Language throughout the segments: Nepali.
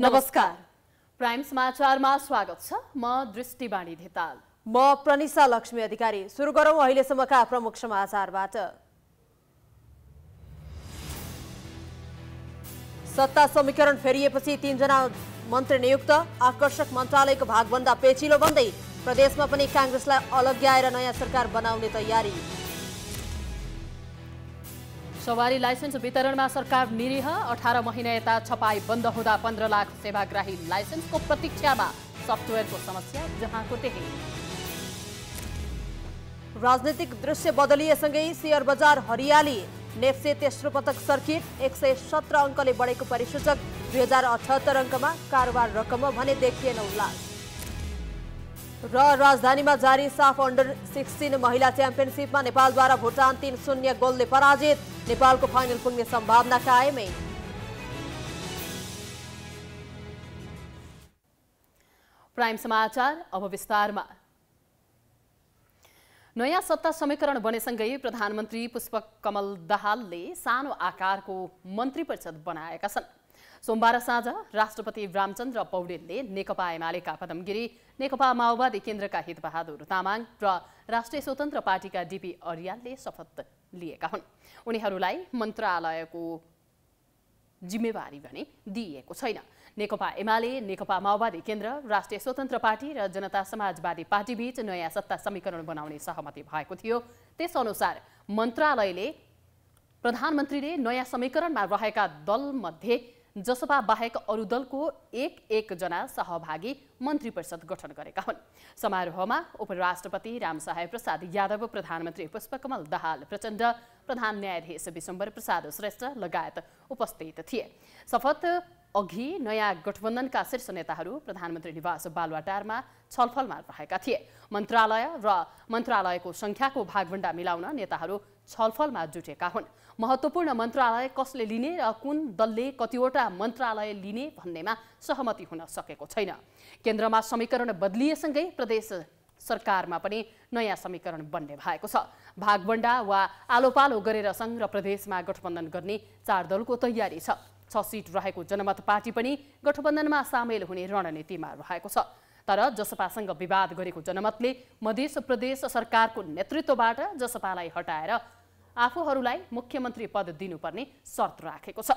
नमस्कार प्राइम समाचारमा स्वागत छ म दृष्टिवाणी धिताल म प्रनिसा लक्ष्मी अधिकारी सुरु गरौँ अहिलेसम्मका प्रमुख समाचारबाट सत्ता समीकरण फेरिएपछि तीनजना मन्त्री नियुक्त आकर्षक मन्त्रालयको भागभन्दा पेचिलो भन्दै प्रदेशमा पनि काङ्ग्रेसलाई अलग्याएर नयाँ सरकार बनाउने तयारी सवारी लाइसेन्स वितरणमा सरकार निरीह अठार महिना यता छपाई बन्द हुँदा पन्ध्र लाख सेवाग्राही लाइसेन्सको प्रतीक्षामा सफ्टवेयरको समस्या जहाँको त्यही राजनीतिक दृश्य बदलिएसँगै सेयर बजार हरियाली नेप्से तेस्रो पटक सर्किट एक सय सत्र अङ्कले बढेको परिसूचक दुई हजार अठहत्तर अङ्कमा कारोबार रकम भने देखिएन उल्लास र राजधानीमा जारी साफ अन्डर सिक्सटिन महिला च्याम्पियनसिपमा नेपालद्वारा भुटान तिन शून्य गोलले पराजित नेपालको फाइनल पुग्ने सम्भावना कायमै प्राइम समाचार अब विस्तारमा नयाँ सत्ता समीकरण बनेसँगै प्रधानमन्त्री पुष्पकमल दाहालले सानो आकारको मन्त्री परिषद बनाएका छन् सोमबार साँझ राष्ट्रपति रामचन्द्र पौडेलले नेकपा एमालेका पदमगिरी नेकपा माओवादी केन्द्रका हितबहादुर तामाङ र राष्ट्रिय स्वतन्त्र पार्टीका डिपी अरियालले शपथ लिएका हुन् उनीहरूलाई मन्त्रालयको जिम्मेवारी भने दिइएको छैन नेकपा एमाले नेकपा माओवादी केन्द्र राष्ट्रिय स्वतन्त्र पार्टी र जनता समाजवादी पार्टीबीच नयाँ सत्ता समीकरण बनाउने सहमति भएको थियो त्यसअनुसार मन्त्रालयले प्रधानमन्त्रीले नयाँ समीकरणमा रहेका दलमध्ये जसपा बाहेक अरू दलको एक एकजना सहभागी मन्त्री परिषद गठन गरेका हुन् समारोहमा उपराष्ट्रपति रामसहाय प्रसाद यादव प्रधानमन्त्री पुष्पकमल दाहाल प्रचण्ड प्रधान न्यायाधीश विश्वम्बर प्रसाद श्रेष्ठ लगायत उपस्थित थिए शपथ अघि नयाँ गठबन्धनका शीर्ष नेताहरू प्रधानमन्त्री निवास बालुवाटारमा छलफलमा रहेका थिए मन्त्रालय र मन्त्रालयको सङ्ख्याको भागभण्डा मिलाउन नेताहरू छलफलमा जुटेका हुन् महत्त्वपूर्ण मन्त्रालय कसले लिने र कुन दलले कतिवटा मन्त्रालय लिने भन्नेमा सहमति हुन सकेको छैन केन्द्रमा समीकरण बदलिएसँगै प्रदेश सरकारमा पनि नयाँ समीकरण बन्ने भएको छ भागबण्डा वा आलोपालो गरेर सङ्घ र प्रदेशमा गठबन्धन गर्ने चार दलको तयारी छ छ सिट रहेको जनमत पार्टी पनि गठबन्धनमा सामेल हुने रणनीतिमा रहेको छ तर जसपासँग विवाद गरेको जनमतले मधेस प्रदेश सरकारको नेतृत्वबाट जसपालाई हटाएर आफूहरूलाई मुख्यमन्त्री पद दिनुपर्ने शर्त राखेको छ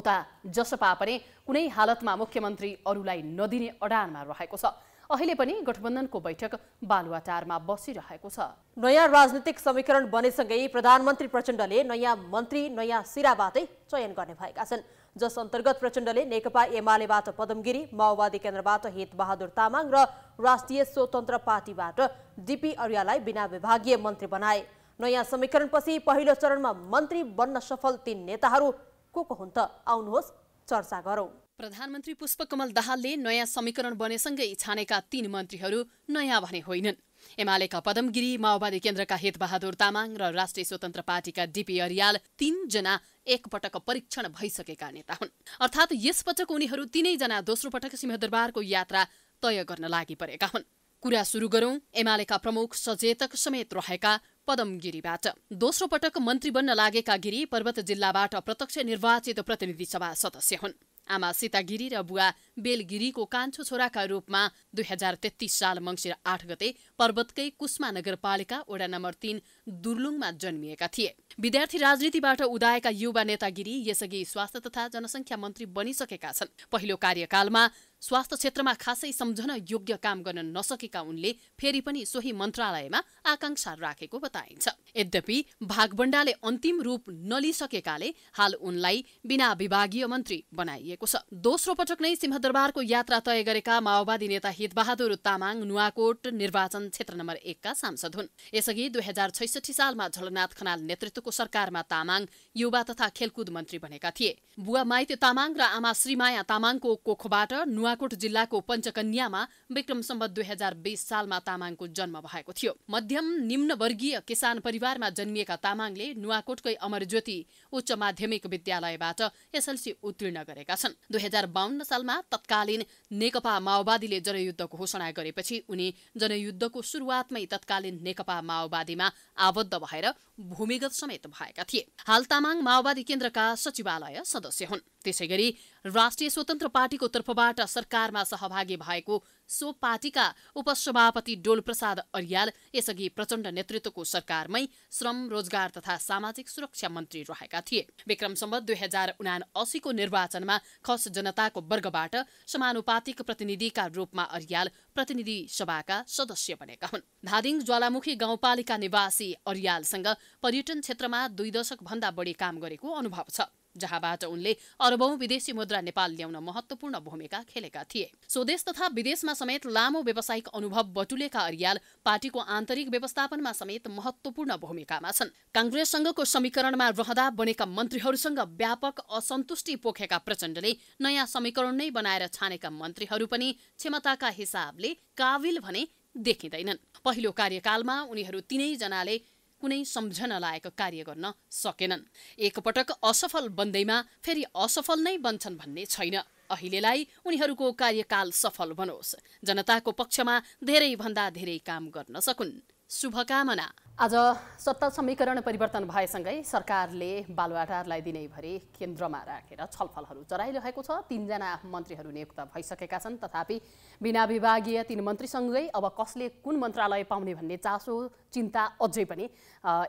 उता जसपा पनि कुनै हालतमा मुख्यमन्त्री अरूलाई नदिने अडानमा रहेको छ अहिले पनि गठबन्धनको बैठक बालुवाटारमा बसिरहेको छ नयाँ राजनीतिक समीकरण बनेसँगै प्रधानमन्त्री प्रचण्डले नयाँ मन्त्री नयाँ सिराबाटै चयन गर्ने भएका छन् जस अन्तर्गत प्रचण्डले नेकपा एमालेबाट पदमगिरी माओवादी केन्द्रबाट हितबहादुर तामाङ र राष्ट्रिय स्वतन्त्र पार्टीबाट डिपी अरियालाई बिना विभागीय मन्त्री बनाए नयाँ समीकरणपछि पहिलो चरणमा मन्त्री बन्न सफल तीन नेताहरू को को हुन् त आउनुहोस् चर्चा गरौँ प्रधानमन्त्री पुष्पकमल दाहालले नयाँ समीकरण बनेसँगै छानेका तीन मन्त्रीहरू नयाँ भने होइनन् एमालेका पदमगिरी माओवादी केन्द्रका हेतबहादुर तामाङ र राष्ट्रिय स्वतन्त्र पार्टीका डिपी अरियाल तीनजना एकपटक परीक्षण भइसकेका नेता हुन् अर्थात् यसपटक उनीहरू तीनैजना दोस्रो पटक सिंहदरबारको यात्रा तय गर्न लागि परेका हुन् कुरा सुरु गरौं एमालेका प्रमुख सचेतक समेत रहेका गिरीबाट दोस्रो पटक मन्त्री बन्न लागेका गिरी पर्वत जिल्लाबाट प्रत्यक्ष निर्वाचित प्रतिनिधि सभा सदस्य हुन् आमा सीता गिरी र बुवा बेलगिरीको कान्छो छोराका रूपमा दुई हजार तेत्तिस साल मङ्सिर आठ गते पर्वतकै कुस्मा नगरपालिका वडा नम्बर तीन दुर्लुङमा जन्मिएका थिए विद्यार्थी राजनीतिबाट उदाएका युवा नेता गिरी यसअघि स्वास्थ्य तथा जनसङ्ख्या मन्त्री बनिसकेका छन् पहिलो कार्यकालमा स्वास्थ्य क्षेत्रमा खासै सम्झन योग्य काम गर्न नसकेका उनले फेरि पनि सोही मन्त्रालयमा आकांक्षा राखेको बताइन्छ यद्यपि भागबण्डाले अन्तिम रूप नलिसकेकाले हाल उनलाई बिना विभागीय मन्त्री बनाइएको छ दोस्रो पटक नै सिंहदरबारको यात्रा तय गरेका माओवादी नेता हितबहादुर तामाङ नुवाकोट निर्वाचन क्षेत्र नम्बर एकका सांसद हुन् यसअघि दुई हजार छैसठी सालमा झलनाथ खनाल नेतृत्वको सरकारमा तामाङ युवा तथा खेलकुद मन्त्री बनेका थिए बुवा माइते तामाङ र आमा श्रीमाया तामाङको कोखबाट नुवाकोट जिल्लाको पञ्चकन्यामा विक्रम सम्बत दुई हजार बिस सालमा तामाङको जन्म भएको थियो मध्यम निम्नवर्गीय किसान परिवारमा जन्मिएका तामाङले नुवाकोटकै अमरज्योति उच्च माध्यमिक विद्यालयबाट एसएलसी उत्तीर्ण गरेका छन् दुई हजार बाहन्न सालमा तत्कालीन नेकपा माओवादीले जनयुद्धको घोषणा गरेपछि उनी जनयुद्धको सुरुवातमै तत्कालीन नेकपा माओवादीमा आबद्ध भएर भूमिगत समेत भएका थिए हाल तामाङ माओवादी केन्द्रका सचिवालय सदस्य हुन् त्यसै गरी राष्ट्रिय स्वतन्त्र पार्टीको तर्फबाट सरकारमा सहभागी भएको सो पार्टीका उपसभापति डोलप्रसाद अर्याल यसअघि प्रचण्ड नेतृत्वको सरकारमै श्रम रोजगार तथा सामाजिक सुरक्षा मन्त्री रहेका थिए विक्रम सम्बत दुई हजार उना असीको निर्वाचनमा खस जनताको वर्गबाट समानुपातिक प्रतिनिधिका रूपमा अर्याल प्रतिनिधि सभाका सदस्य बनेका हुन् धादिङ ज्वालामुखी गाउँपालिका निवासी अर्यालसँग पर्यटन क्षेत्रमा दुई दशकभन्दा बढी काम गरेको अनुभव छ जहाँबाट उनले अरबौं विदेशी मुद्रा नेपाल ल्याउन महत्वपूर्ण भूमिका खेलेका थिए स्वदेश तथा विदेशमा समेत लामो व्यावसायिक अनुभव बटुलेका अरियाल पार्टीको आन्तरिक व्यवस्थापनमा समेत महत्वपूर्ण भूमिकामा छन् काङ्ग्रेससँगको समीकरणमा रहदा बनेका मन्त्रीहरूसँग व्यापक असन्तुष्टि पोखेका प्रचण्डले नयाँ समीकरण नै बनाएर छानेका मन्त्रीहरू पनि क्षमताका हिसाबले काबिल भने देखिँदैनन् पहिलो कार्यकालमा उनीहरू तिनैजनाले कुनै सम्झन लायक कार्य गर्न सकेनन् एकपटक असफल बन्दैमा फेरि असफल नै बन्छन् भन्ने छैन अहिलेलाई उनीहरूको कार्यकाल सफल बनोस् जनताको पक्षमा धेरैभन्दा धेरै काम गर्न सकुन् शुभकामना आज सत्ता समीकरण परिवर्तन भएसँगै सरकारले बालुवाटारलाई दिनैभरि केन्द्रमा राखेर छलफलहरू चराइरहेको छ तिनजना मन्त्रीहरू नियुक्त भइसकेका छन् तथापि बिना विभागीय तीन मन्त्रीसँगै अब कसले कुन मन्त्रालय पाउने भन्ने चासो चिन्ता अझै पनि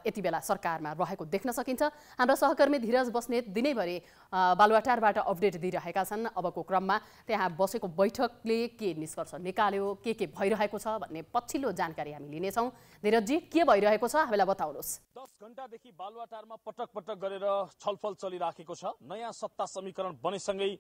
यति बेला सरकारमा रहेको देख्न सकिन्छ हाम्रो सहकर्मी धीरज बस्नेत दिनैभरि बालुवाटारबाट अपडेट दिइरहेका छन् अबको क्रममा त्यहाँ बसेको बैठकले के निष्कर्ष निकाल्यो के के भइरहेको छ भन्ने पछिल्लो जानकारी हामी लिनेछौँ धीरजी के भइरहेको भएको छ हामीलाई बताउनुहोस् दस घण्टादेखि बालुवाटारमा पटक पटक गरेर छलफल चलिराखेको छ नयाँ सत्ता समीकरण बनेसँगै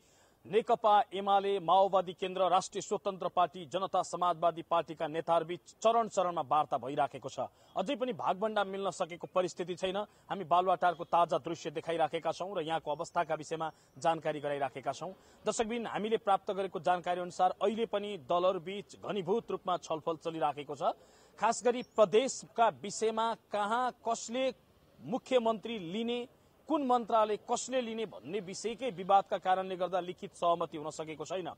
नेकपा एमाले माओवादी केन्द्र राष्ट्रिय स्वतन्त्र पार्टी जनता समाजवादी पार्टीका नेताहरूबीच चरण चरणमा वार्ता भइराखेको छ अझै पनि भागभण्डा मिल्न सकेको परिस्थिति छैन हामी बालुवाटारको ताजा दृश्य देखाइराखेका छौँ र यहाँको अवस्थाका विषयमा जानकारी गराइराखेका छौँ दर्शकबिन हामीले प्राप्त गरेको जानकारी अनुसार अहिले पनि दलहरूबीच घनीभूत रूपमा छलफल चलिराखेको छ खास गरी प्रदेशका विषयमा कहाँ कसले मुख्यमन्त्री लिने कुन मन्त्रालय कसले लिने भन्ने विषयकै विवादका कारणले गर्दा लिखित सहमति हुन सकेको छैन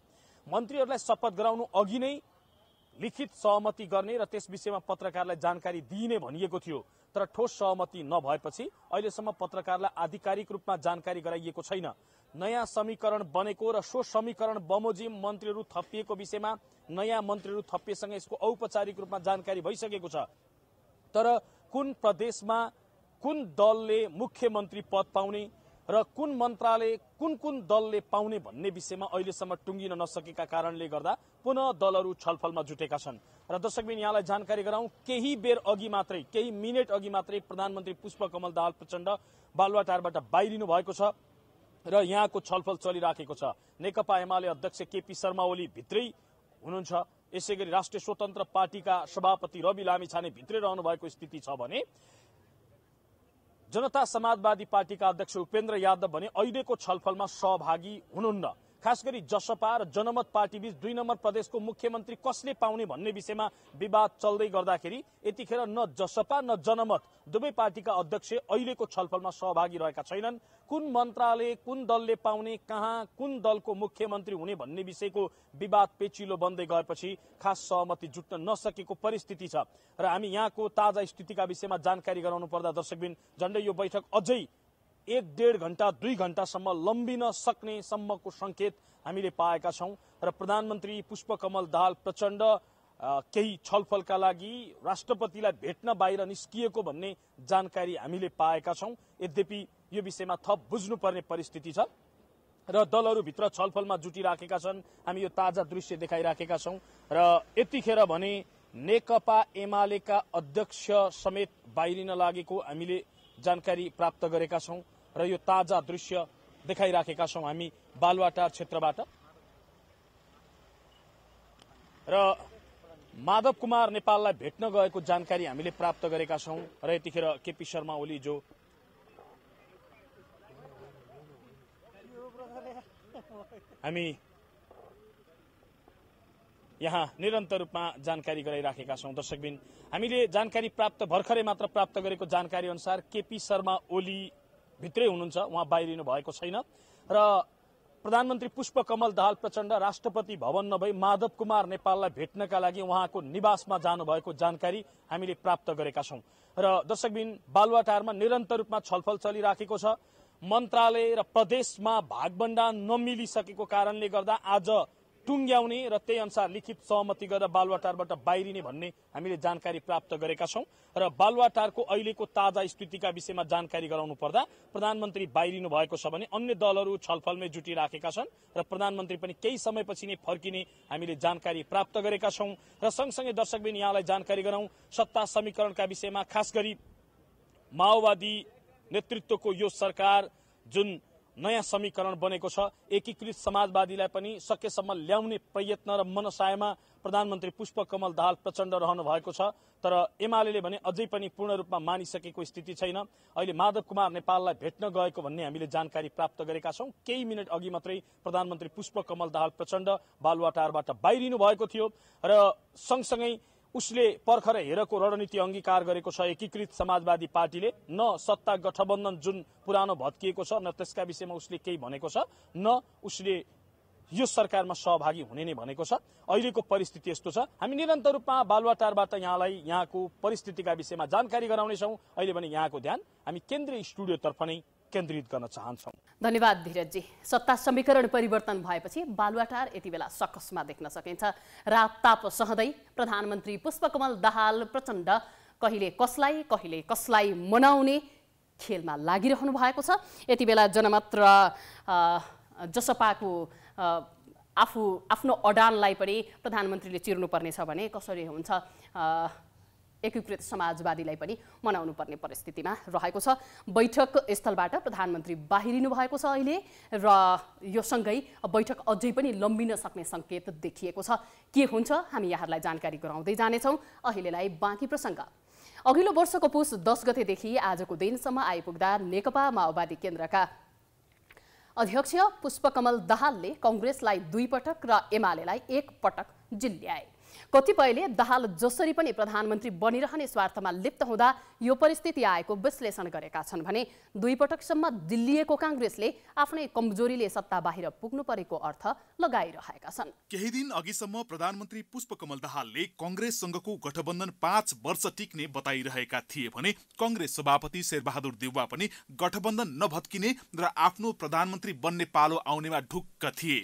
मन्त्रीहरूलाई शपथ गराउनु अघि नै लिखित सहमति गर्ने र त्यस विषयमा पत्रकारलाई जानकारी दिइने भनिएको थियो तर ठोस सहमति नभएपछि अहिलेसम्म पत्रकारलाई आधिकारिक रूपमा जानकारी गराइएको छैन नयाँ समीकरण बनेको र सो समीकरण बमोजिम मन्त्रीहरू थपिएको विषयमा नयाँ मन्त्रीहरू थपिएसँग यसको औपचारिक रूपमा जानकारी भइसकेको छ तर कुन प्रदेशमा कुन दलले मुख्यमन्त्री पद पाउने र कुन मन्त्रालय कुन कुन दलले पाउने भन्ने विषयमा अहिलेसम्म टुङ्गिन नसकेका कारणले गर्दा पुनः दलहरू छलफलमा जुटेका छन् र दर्शकबिन यहाँलाई जानकारी गराउँ केही बेर अघि मात्रै केही मिनट अघि मात्रै प्रधानमन्त्री पुष्पकमल दाहाल प्रचण्ड बालुवाटारबाट बाहिरिनु भएको छ र यहाँको छलफल चलिराखेको छ नेकपा एमाले अध्यक्ष केपी शर्मा ओली भित्रै हुनुहुन्छ यसै गरी राष्ट्रिय स्वतन्त्र पार्टीका सभापति रवि लामिछाने भित्रै रहनु भएको स्थिति छ भने जनता समाजवादी पार्टीका अध्यक्ष उपेन्द्र यादव भने अहिलेको छलफलमा सहभागी हुनुहुन्न खास गरी जसपा र जनमत पार्टी बीच दुई नम्बर प्रदेशको मुख्यमन्त्री कसले पाउने भन्ने विषयमा विवाद चल्दै गर्दाखेरि यतिखेर न जसपा न जनमत दुवै पार्टीका अध्यक्ष अहिलेको छलफलमा सहभागी रहेका छैनन् कुन मन्त्रालय कुन दलले पाउने कहाँ कुन दलको मुख्यमन्त्री हुने भन्ने विषयको विवाद पेचिलो बन्दै गएपछि खास सहमति जुट्न नसकेको परिस्थिति छ र हामी यहाँको ताजा स्थितिका विषयमा जानकारी गराउनु पर्दा दर्शकबिन झण्डै यो बैठक अझै एक डेढ घन्टा दुई घन्टासम्म लम्बिन सक्ने सम्मको सङ्केत हामीले पाएका छौँ र प्रधानमन्त्री पुष्पकमल दाहाल प्रचण्ड केही छलफलका लागि राष्ट्रपतिलाई भेट्न बाहिर निस्किएको भन्ने जानकारी हामीले पाएका छौँ यद्यपि यो विषयमा थप बुझ्नुपर्ने परिस्थिति छ र भित्र छलफलमा जुटिराखेका छन् हामी यो ताजा दृश्य देखाइराखेका छौँ र यतिखेर भने नेकपा एमालेका अध्यक्ष समेत बाहिरिन लागेको हामीले जानकारी प्राप्त गरेका छौँ र यो ताजा दृश्य देखाइराखेका छौँ हामी बालुवाटार क्षेत्रबाट र माधव कुमार नेपाललाई भेट्न गएको जानकारी हामीले प्राप्त गरेका छौँ र यतिखेर केपी शर्मा ओली जो हामी यहाँ निरन्तर रूपमा जानकारी गराइराखेका छौँ दर्शकबिन हामीले जानकारी प्राप्त भर्खरै मात्र प्राप्त गरेको जानकारी अनुसार केपी शर्मा ओली भित्रै हुनुहुन्छ उहाँ बाहिरिनु भएको छैन र प्रधानमन्त्री पुष्पकमल दाहाल प्रचण्ड राष्ट्रपति भवन नभई माधव कुमार नेपाललाई भेट्नका लागि उहाँको निवासमा जानुभएको जानकारी हामीले प्राप्त गरेका छौं र दर्शकबिन बालुवाटारमा निरन्तर रूपमा छलफल चलिराखेको छ मन्त्रालय र प्रदेशमा भागबण्डा नमिलिसकेको कारणले गर्दा आज टुङ्ग्याउने र त्यही अनुसार लिखित सहमति गरेर बालुवाटारबाट बाहिरिने भन्ने हामीले जानकारी प्राप्त गरेका छौँ र बालुवाटारको अहिलेको ताजा स्थितिका विषयमा जानकारी गराउनु पर्दा प्रधानमन्त्री बाहिरिनु भएको छ भने अन्य दलहरू छलफलमै जुटिराखेका छन् र प्रधानमन्त्री पनि केही समयपछि नै फर्किने हामीले जानकारी प्राप्त गरेका छौँ र सँगसँगै दर्शकबिन यहाँलाई जानकारी गराउँ सत्ता समीकरणका विषयमा खास गरी माओवादी नेतृत्वको यो सरकार जुन नयाँ समीकरण बनेको छ एकीकृत समाजवादीलाई पनि सकेसम्म ल्याउने प्रयत्न र मनसायमा प्रधानमन्त्री पुष्पकमल दाहाल प्रचण्ड रहनु भएको छ तर एमाले भने अझै पनि पूर्ण रूपमा मानिसकेको स्थिति छैन अहिले माधव कुमार नेपाललाई भेट्न गएको भन्ने हामीले जानकारी प्राप्त गरेका छौँ केही मिनट अघि मात्रै प्रधानमन्त्री पुष्पकमल दाहाल प्रचण्ड बालुवाटारबाट बाहिरिनु भएको थियो र सँगसँगै उसले पर्खर हेरको रणनीति अङ्गीकार गरेको छ एकीकृत समाजवादी पार्टीले न सत्ता गठबन्धन जुन पुरानो भत्किएको छ न त्यसका विषयमा उसले केही भनेको छ न उसले यो सरकारमा सहभागी हुने नै भनेको छ अहिलेको परिस्थिति यस्तो छ हामी निरन्तर रूपमा बालुवाटारबाट यहाँलाई यहाँको परिस्थितिका विषयमा जानकारी गराउनेछौँ अहिले भने यहाँको ध्यान हामी केन्द्रीय स्टुडियोतर्फ नै केन्द्रित गर्न चाहन्छौँ धन्यवाद धीरजी सत्ता समीकरण परिवर्तन भएपछि बालुवाटार यति बेला सकसमा देख्न सकिन्छ रात ताप सहँदै प्रधानमन्त्री पुष्पकमल दाहाल प्रचण्ड कहिले कसलाई कहिले कसलाई मनाउने खेलमा लागिरहनु भएको छ यति बेला जनमात्र जसपाको आफू आफ्नो अडानलाई पनि प्रधानमन्त्रीले चिर्नुपर्नेछ भने कसरी हुन्छ एकीकृत समाजवादीलाई पनि मनाउनु पर्ने परिस्थितिमा रहेको छ बैठक स्थलबाट प्रधानमन्त्री बाहिरिनु भएको छ अहिले र यो सँगै बैठक अझै पनि लम्बिन सक्ने सङ्केत देखिएको छ के हुन्छ हामी यहाँहरूलाई जानकारी गराउँदै जानेछौँ अहिलेलाई बाँकी प्रसङ्ग अघिल्लो वर्षको पुस दस गतेदेखि आजको दिनसम्म आइपुग्दा नेकपा माओवादी केन्द्रका अध्यक्ष पुष्पकमल दाहालले कङ्ग्रेसलाई दुई पटक र एमालेलाई एक पटक जिल्ल्याए कतिपयले दाहाल जसरी पनि प्रधानमन्त्री बनिरहने स्वार्थमा लिप्त हुँदा यो परिस्थिति आएको विश्लेषण गरेका छन् भने दुई पटकसम्म दिल्लिएको काङ्ग्रेसले आफ्नै कमजोरीले सत्ता बाहिर पुग्नु परेको अर्थ लगाइरहेका छन् केही दिन अघिसम्म प्रधानमन्त्री पुष्पकमल दाहालले कङ्ग्रेससँगको गठबन्धन पाँच वर्ष टिक्ने बताइरहेका थिए भने कङ्ग्रेस सभापति शेरबहादुर देउवा पनि गठबन्धन नभत्किने र आफ्नो प्रधानमन्त्री बन्ने पालो आउनेमा ढुक्क थिए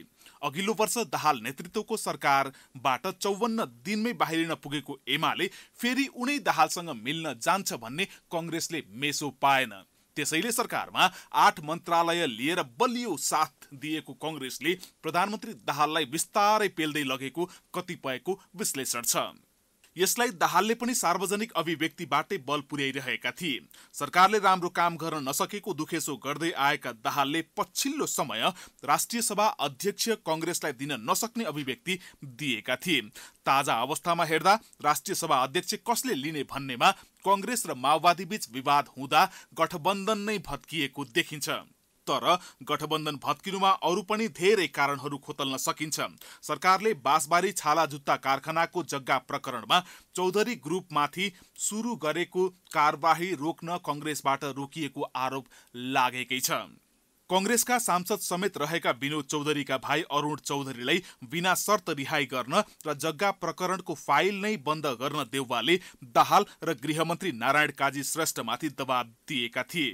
अघिल्लो वर्ष दाहाल नेतृत्वको सरकारबाट चौवन्न दिनमै बाहिरिन पुगेको एमाले फेरि उनै दाहालसँग मिल्न जान्छ भन्ने कङ्ग्रेसले मेसो पाएन त्यसैले सरकारमा आठ मन्त्रालय लिएर बलियो साथ दिएको कङ्ग्रेसले प्रधानमन्त्री दाहाललाई बिस्तारै पेल्दै लगेको कतिपयको विश्लेषण छ यसलाई दाहालले पनि सार्वजनिक अभिव्यक्तिबाटै बल पुर्याइरहेका थिए सरकारले राम्रो काम गर्न नसकेको दुखेसो गर्दै आएका दाहालले पछिल्लो समय राष्ट्रिय सभा अध्यक्ष कङ्ग्रेसलाई दिन नसक्ने अभिव्यक्ति दिएका थिए ताजा अवस्थामा हेर्दा राष्ट्रिय सभा अध्यक्ष कसले लिने भन्नेमा कङ्ग्रेस र माओवादी बीच विवाद हुँदा गठबन्धन नै भत्किएको देखिन्छ तर गठबन्धन भत्किनुमा अरू पनि धेरै कारणहरू खोतल्न सकिन्छ सरकारले बाँसबारी छाला जुत्ता कारखानाको जग्गा प्रकरणमा चौधरी ग्रुपमाथि सुरु गरेको कारवाही रोक्न कङ्ग्रेसबाट रोकिएको आरोप लागेकै छ कङ्ग्रेसका सांसद समेत रहेका विनोद चौधरीका भाइ अरूण चौधरीलाई बिना शर्त रिहाई गर्न र जग्गा प्रकरणको फाइल नै बन्द गर्न देउवाले दाहाल र गृहमन्त्री नारायण काजी श्रेष्ठमाथि दबाब दिएका थिए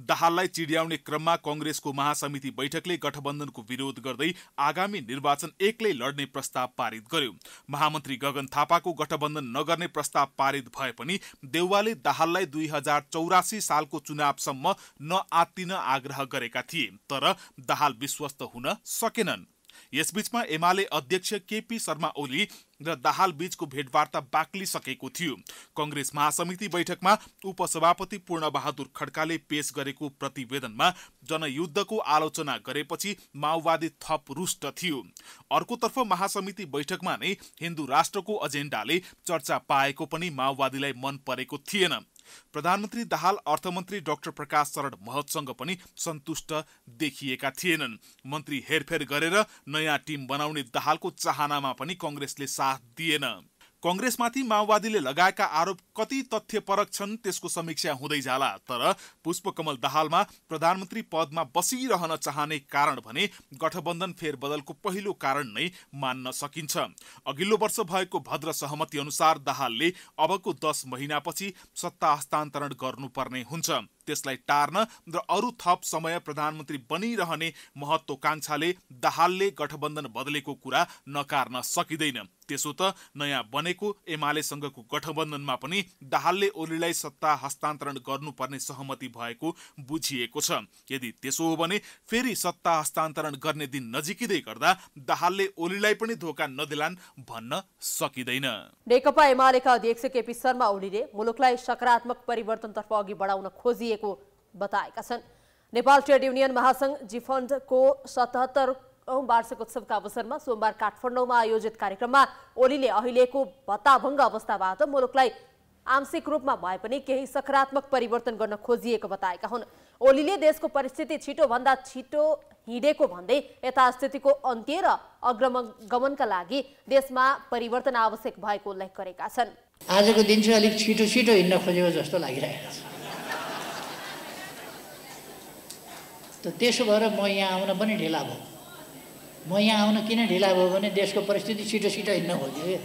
दाहाललाई चिड्याउने क्रममा कङ्ग्रेसको महासमिति बैठकले गठबन्धनको विरोध गर्दै आगामी निर्वाचन एक्लै लड्ने प्रस्ताव पारित गर्यो महामन्त्री गगन थापाको गठबन्धन नगर्ने प्रस्ताव पारित भए पनि देउवाले दाहाललाई दुई हजार चौरासी सालको चुनावसम्म नआत्तिन आग्रह गरेका थिए तर दाहाल विश्वस्त हुन सकेनन् यसबीचमा एमाले अध्यक्ष केपी शर्मा ओली र दाहाल बीचको भेटवार्ता बाक्लिसकेको थियो कंग्रेस महासमिति बैठकमा उपसभापति पूर्णबहादुर खड्काले पेश गरेको प्रतिवेदनमा जनयुद्धको आलोचना गरेपछि माओवादी थप रुष्ट थियो अर्कोतर्फ महासमिति बैठकमा नै हिन्दू राष्ट्रको एजेन्डाले चर्चा पाएको पनि माओवादीलाई मन परेको थिएन प्रधानमन्त्री दाहाल अर्थमन्त्री डाक्टर प्रकाश शरण महतसँग पनि सन्तुष्ट देखिएका थिएनन् मन्त्री हेरफेर गरेर नयाँ टिम बनाउने दाहालको चाहनामा पनि कङ्ग्रेसले साथ दिएन कङ्ग्रेसमाथि माओवादीले लगाएका आरोप कति तथ्यपरक छन् त्यसको समीक्षा हुँदै जाला तर पुष्पकमल दाहालमा प्रधानमन्त्री पदमा बसिरहन चाहने कारण भने गठबन्धन फेरबदलको पहिलो कारण नै मान्न सकिन्छ अघिल्लो वर्ष भएको भद्र सहमति अनुसार दाहालले अबको दस महिनापछि सत्ता हस्तान्तरण गर्नुपर्ने हुन्छ त्यसलाई टार्न र अरू थप समय प्रधानमन्त्री बनिरहने महत्वकांक्षाले दाहालले गठबन्धन बदलेको कुरा नकार्न सकिँदैन त्यसो त नयाँ बनेको एमालेसँगको गठबन्धनमा पनि दाहालले ओलीलाई सत्ता हस्तान्तरण गर्नुपर्ने सहमति भएको बुझिएको छ यदि त्यसो हो भने फेरि सत्ता हस्तान्तरण गर्ने दिन नजिकिँदै गर्दा दाहालले ओलीलाई पनि धोका नदिलान् भन्न सकिँदैन नेकपा एमालेका अध्यक्ष केपी शर्मा ओलीले मुलुकलाई सकारात्मक परिवर्तनतर्फ अघि बढाउन खोजिए दिएको बताएका छन् नेपाल ट्रेड युनियन महासङ्घ जिफन्डको सतहत्तर वार्षिकोत्सवका अवसरमा सोमबार काठमाडौँमा आयोजित कार्यक्रममा ओलीले अहिलेको भत्ताभङ्ग अवस्थाबाट मुलुकलाई आंशिक रूपमा भए पनि केही सकारात्मक परिवर्तन गर्न खोजिएको बताएका हुन् ओलीले देशको परिस्थिति छिटोभन्दा छिटो हिँडेको भन्दै यथास्थितिको अन्त्य र अग्रगमनका लागि देशमा परिवर्तन आवश्यक भएको उल्लेख गरेका छन् आजको दिन चाहिँ अलिक छिटो छिटो हिँड्न खोजेको जस्तो लागिरहेको छ त त्यसो भएर म यहाँ आउन पनि ढिला भयो म यहाँ आउन किन ढिला भयो भने देशको परिस्थिति छिटो छिटो हिँड्न खोज्यो कि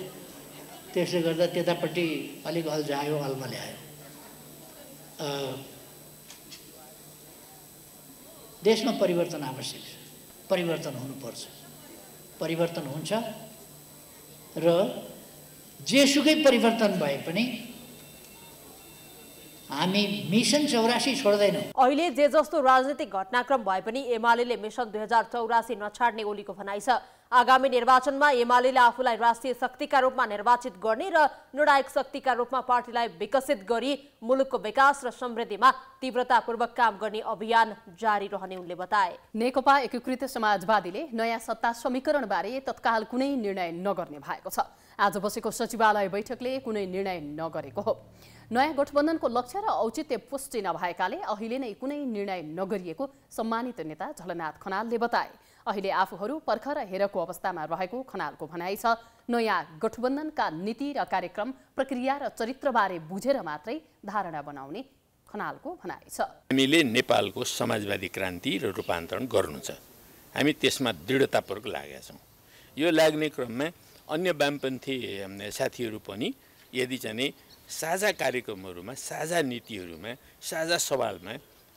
त्यसले गर्दा त्यतापट्टि अलिक अल्झायो अल्मल्यायो देशमा परिवर्तन आवश्यक छ परिवर्तन हुनुपर्छ परिवर्तन हुन्छ र जेसुकै परिवर्तन भए पनि हामी मिसन चौरासी छोड्दैनौँ अहिले जे जस्तो राजनीतिक घटनाक्रम भए पनि एमाले मिसन दुई हजार चौरासी नछाड्ने ओलीको भनाइ छ आगामी निर्वाचनमा एमाले आफूलाई राष्ट्रिय शक्तिका रूपमा निर्वाचित गर्ने र निर्णायक शक्तिका रूपमा पार्टीलाई विकसित गरी मुलुकको विकास र समृद्धिमा तीव्रतापूर्वक काम गर्ने अभियान जारी रहने उनले बताए नेकपा एकीकृत समाजवादीले नयाँ सत्ता समीकरणबारे तत्काल कुनै निर्णय नगर्ने भएको छ आज बसेको सचिवालय बैठकले कुनै निर्णय नगरेको हो नयाँ गठबन्धनको लक्ष्य र औचित्य पुष्टि नभएकाले अहिले नै कुनै निर्णय नगरिएको सम्मानित नेता झलनाथ खनालले बताए अहिले आफूहरू पर्खर हेरको अवस्थामा रहेको खनालको भनाइ छ नयाँ गठबन्धनका नीति र कार्यक्रम प्रक्रिया र चरित्रबारे बुझेर मात्रै धारणा बनाउने खनालको भनाइ छ हामीले नेपालको समाजवादी क्रान्ति र रूपान्तरण गर्नु छ हामी त्यसमा दृढतापूर्वक लागेका छौँ यो लाग्ने क्रममा अन्य वामपन्थी साथीहरू पनि यदि चाहिँ साझा कार्यक्रमहरूमा साझा नीतिहरूमा साझा सवालमा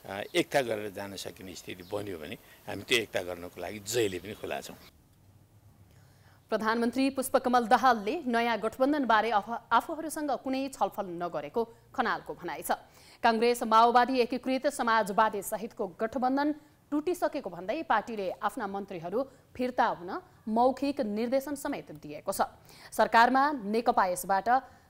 एकता गरेर जान सकिने स्थिति बन्यो भने हामी त्यो एकता गर्नको लागि जहिले पनि खुला छौँ प्रधानमन्त्री पुष्पकमल दाहालले नयाँ गठबन्धनबारे आफूहरूसँग कुनै छलफल नगरेको खनालको भनाइ छ काङ्ग्रेस माओवादी एकीकृत समाजवादी सहितको गठबन्धन टुटिसकेको भन्दै पार्टीले आफ्ना मन्त्रीहरू फिर्ता हुन मौखिक निर्देशन समेत दिएको छ सरकारमा नेकपा यसबाट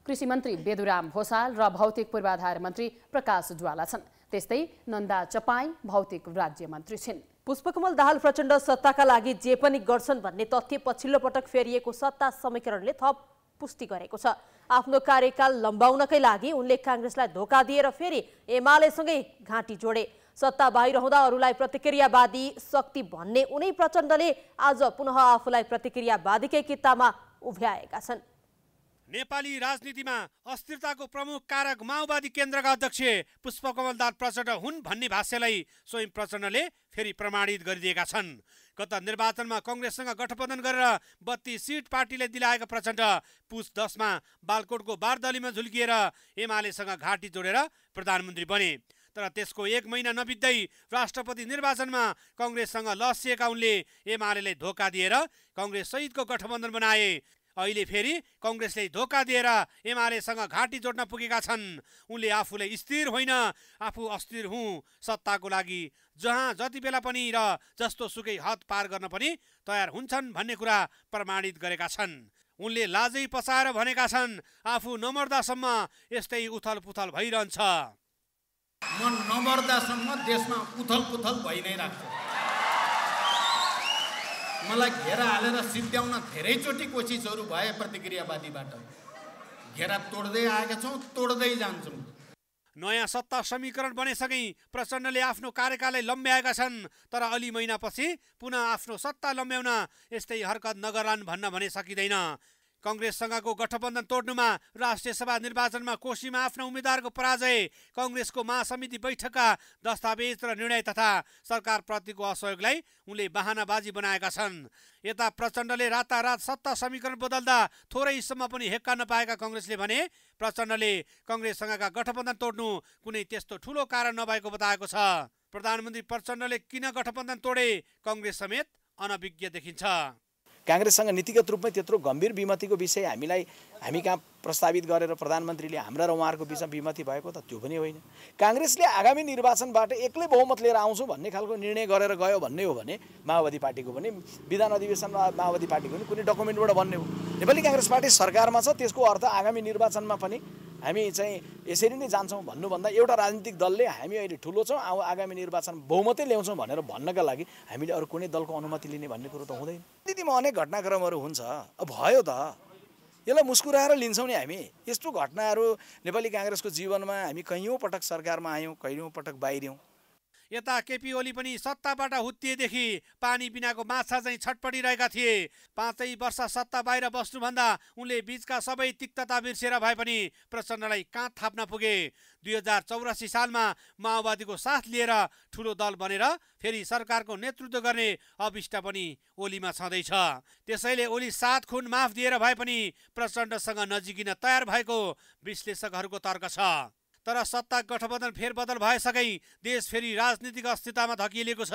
कृषि मन्त्री बेदुराम भोसाल र भौतिक पूर्वाधार मन्त्री प्रकाश ज्वाला छन् त्यस्तै नन्दा चपाई भौतिक राज्य मन्त्री छिन् पुष्पकमल दाहाल प्रचण्ड सत्ताका लागि जे पनि गर्छन् भन्ने तथ्य पछिल्लो पटक फेरिएको सत्ता समीकरणले थप पुष्टि गरेको छ आफ्नो कार्यकाल लम्बाउनकै लागि उनले काङ्ग्रेसलाई धोका दिएर फेरि एमालेसँगै घाँटी जोडे सत्ता बाहिर हुँदा अरूलाई प्रतिक्रियावादी शक्ति भन्ने उनै प्रचण्डले आज पुनः आफूलाई प्रतिक्रियावादीकै कितामा उभ्याएका छन् नेपाली राजनीतिमा अस्थिरताको प्रमुख कारक माओवादी केन्द्रका अध्यक्ष पुष्पकमल दाल प्रचण्ड हुन् भन्ने भाष्यलाई स्वयं प्रचण्डले फेरि प्रमाणित गरिदिएका छन् गत निर्वाचनमा कङ्ग्रेससँग गठबन्धन गरेर बत्तीस सिट पार्टीले दिलाएका प्रचण्ड पुस दसमा बालकोटको बारदलीमा झुल्किएर एमालेसँग घाँटी जोडेर प्रधानमन्त्री बने तर त्यसको एक महिना नबित्दै राष्ट्रपति निर्वाचनमा कङ्ग्रेससँग लसिएका उनले एमाले धोका दिएर कङ्ग्रेस सहितको गठबन्धन बनाए अहिले फेरि कङ्ग्रेसले धोका दिएर एमालेसँग घाँटी जोड्न पुगेका छन् उनले आफूलाई स्थिर होइन आफू अस्थिर हुँ सत्ताको लागि जहाँ जति बेला पनि र जस्तो सुकै हद पार गर्न पनि तयार हुन्छन् भन्ने कुरा प्रमाणित गरेका छन् उनले लाजै पसाएर भनेका छन् आफू नमर्दासम्म यस्तै उथल पुथल भइरहन्छ म नमर्दासम्म देशमा उथल पुथल भइ नै राख्छु मलाई घेरा हालेर सिद्ध्याउन धेरैचोटि कोसिसहरू भए प्रतिक्रियावादीबाट घेरा तोड्दै आएका छौँ तोड्दै जान्छौँ नयाँ सत्ता समीकरण बनेसँगै प्रचण्डले आफ्नो कार्यकालय लम्ब्याएका छन् तर अलि महिनापछि पुनः आफ्नो सत्ता लम्ब्याउन यस्तै हरकत नगरान् भन्न भने सकिँदैन कङ्ग्रेससँगको गठबन्धन तोड्नुमा राष्ट्रिय सभा निर्वाचनमा कोशीमा आफ्ना उम्मेद्वारको पराजय कङ्ग्रेसको महासमिति बैठकका दस्तावेज र निर्णय तथा सरकारप्रतिको असहयोगलाई उनले बाहनाबाजी बनाएका छन् यता प्रचण्डले रातारात सत्ता समीकरण बदल्दा थोरैसम्म पनि हेक्का नपाएका कङ्ग्रेसले भने प्रचण्डले कङ्ग्रेससँगका गठबन्धन तोड्नु कुनै त्यस्तो ठुलो कारण नभएको बताएको छ प्रधानमन्त्री प्रचण्डले किन गठबन्धन तोडे कङ्ग्रेस समेत अनभिज्ञ देखिन्छ काङ्ग्रेससँग नीतिगत रूपमै त्यत्रो गम्भीर विमतिको विषय हामीलाई हामी कहाँ प्रस्तावित गरेर प्रधानमन्त्रीले हाम्रा र उहाँहरूको बिचमा विमति भएको त त्यो पनि होइन काङ्ग्रेसले आगामी निर्वाचनबाट एक्लै बहुमत लिएर आउँछु भन्ने खालको निर्णय गरेर गयो भन्ने हो भने माओवादी पार्टीको पनि विधान अधिवेशनमा माओवादी पार्टीको पनि कुनै डकुमेन्टबाट भन्ने हो नेपाली काङ्ग्रेस पार्टी सरकारमा छ त्यसको अर्थ आगामी निर्वाचनमा पनि हामी चाहिँ यसरी नै जान्छौँ भन्नुभन्दा एउटा राजनीतिक दलले हामी अहिले ठुलो छौँ अब आगामी निर्वाचन बहुमतै ल्याउँछौँ भनेर भन्नका लागि हामीले अरू कुनै दलको अनुमति लिने भन्ने कुरो त हुँदैन दिदीमा अनेक घटनाक्रमहरू हुन्छ अब भयो त यसलाई मुस्कुराएर लिन्छौँ नि हामी यस्तो घटनाहरू नेपाली काङ्ग्रेसको जीवनमा हामी कैयौँ पटक सरकारमा आयौँ कैयौँ पटक बाहिर्यौँ यता केपी ओली पनि सत्ताबाट हुत्तिएदेखि पानी बिनाको माछा चाहिँ छटपटिरहेका थिए पाँचै वर्ष सत्ता बाहिर बस्नुभन्दा उनले बीचका सबै तिक्तता बिर्सेर भए पनि प्रचण्डलाई काँध थाप्न पुगे दुई हजार चौरासी सालमा माओवादीको साथ लिएर ठुलो दल बनेर फेरि सरकारको नेतृत्व गर्ने अभिष्ट पनि ओलीमा छँदैछ त्यसैले ओली सात खुन माफ दिएर भए पनि प्रचण्डसँग नजिकिन तयार भएको विश्लेषकहरूको तर्क छ तर सत्ता गठबन्धन फेरबदल भएसँगै देश फेरि राजनीतिक अस्थिरतामा धकिलिएको छ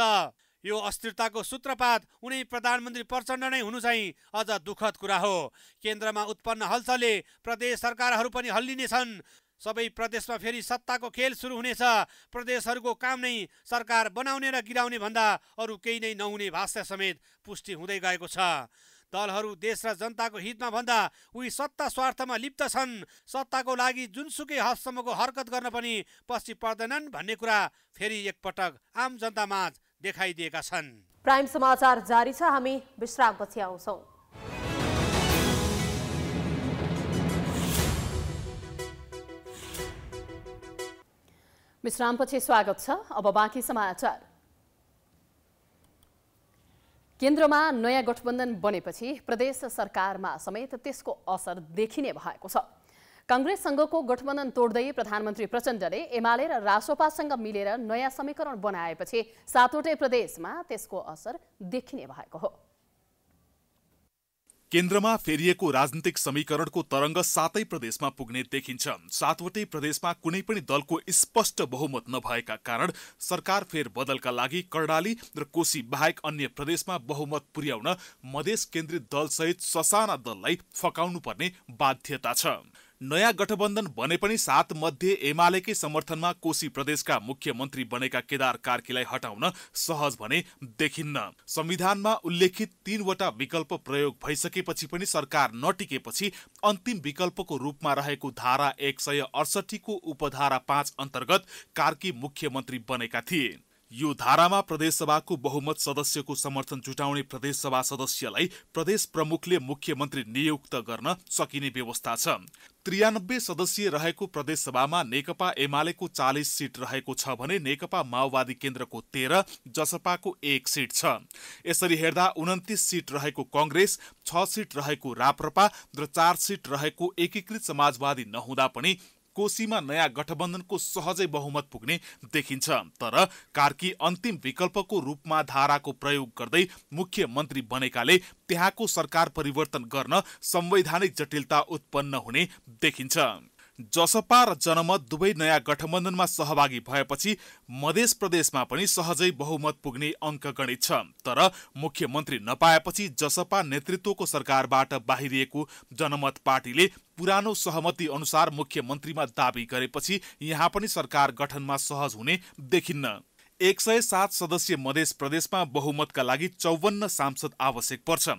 यो अस्थिरताको सूत्रपात कुनै प्रधानमन्त्री प्रचण्ड नै हुनु चाहिँ अझ दुःखद कुरा हो केन्द्रमा उत्पन्न हलचलले प्रदेश सरकारहरू पनि हल्लिनेछन् सबै प्रदेशमा फेरि सत्ताको खेल सुरु हुनेछ प्रदेशहरूको काम नै सरकार बनाउने र गिराउने भन्दा अरू केही नै नहुने भाष्य समेत पुष्टि हुँदै गएको छ दलहरू देश र जनताको हितमा भन्दा उही सत्ता स्वार्थमा लिप्त छन् सत्ताको लागि जुनसुकै हदसम्मको हरकत गर्न पनि पछि पर्दैनन् भन्ने कुरा फेरि एकपटक आम जनतामाझ देखाइदिएका छन् प्राइम समाचार जारी छ हामी विश्रामपछि आउँछौँ विश्रामपछि स्वागत छ अब बाँकी समाचार केन्द्रमा नयाँ गठबन्धन बनेपछि प्रदेश सरकारमा समेत त्यसको असर देखिने भएको छ काङ्ग्रेससँगको गठबन्धन तोड्दै प्रधानमन्त्री प्रचण्डले एमाले र रासोपासँग मिलेर नयाँ समीकरण बनाएपछि सातवटै प्रदेशमा त्यसको असर देखिने भएको हो केन्द्रमा फेरिएको राजनीतिक समीकरणको तरङ्ग सातै प्रदेशमा पुग्ने देखिन्छ सातवटै प्रदेशमा कुनै पनि दलको स्पष्ट बहुमत नभएका कारण सरकार फेरबदलका लागि कर्णाली र कोशी बाहेक अन्य प्रदेशमा बहुमत पुर्याउन मधेस केन्द्रित दलसहित ससाना दललाई फकाउनुपर्ने बाध्यता छ नयाँ गठबन्धन बने पनि सात मध्ये एमालेकै समर्थनमा कोशी प्रदेशका मुख्यमन्त्री बनेका केदार कार्कीलाई हटाउन सहज भने देखिन्न संविधानमा उल्लेखित तीनवटा विकल्प प्रयोग भइसकेपछि पनि सरकार नटिकेपछि अन्तिम विकल्पको रूपमा रहेको धारा एक सय अडसठीको उपधारा पाँच अन्तर्गत कार्की मुख्यमन्त्री बनेका थिए यो धारामा प्रदेशसभाको बहुमत सदस्यको समर्थन जुटाउने प्रदेशसभा सदस्यलाई प्रदेश प्रमुखले मुख्यमन्त्री नियुक्त गर्न सकिने व्यवस्था छ त्रियानब्बे सदस्यीय रहेको प्रदेशसभामा नेकपा एमालेको चालिस सिट रहेको छ भने नेकपा माओवादी केन्द्रको तेह्र जसपाको एक सिट छ यसरी हेर्दा उन्तिस सिट रहेको कङ्ग्रेस छ सिट रहेको राप्रपा र चार सिट रहेको एकीकृत समाजवादी नहुँदा पनि कोशीमा नयाँ गठबन्धनको सहजै बहुमत पुग्ने देखिन्छ तर कार्की अन्तिम विकल्पको रूपमा धाराको प्रयोग गर्दै मुख्यमन्त्री बनेकाले त्यहाँको सरकार परिवर्तन गर्न संवैधानिक जटिलता उत्पन्न हुने देखिन्छ जसपा र जनमत दुवै नयाँ गठबन्धनमा सहभागी भएपछि मधेस प्रदेशमा पनि सहजै बहुमत पुग्ने अङ्कगणित छ तर मुख्यमन्त्री नपाएपछि जसपा नेतृत्वको सरकारबाट बाहिरिएको जनमत पार्टीले पुरानो सहमति अनुसार मुख्यमन्त्रीमा दावी गरेपछि यहाँ पनि सरकार गठनमा सहज हुने देखिन्न एक सय सात सदस्यीय मधेस प्रदेशमा बहुमतका लागि चौवन्न सांसद आवश्यक पर्छ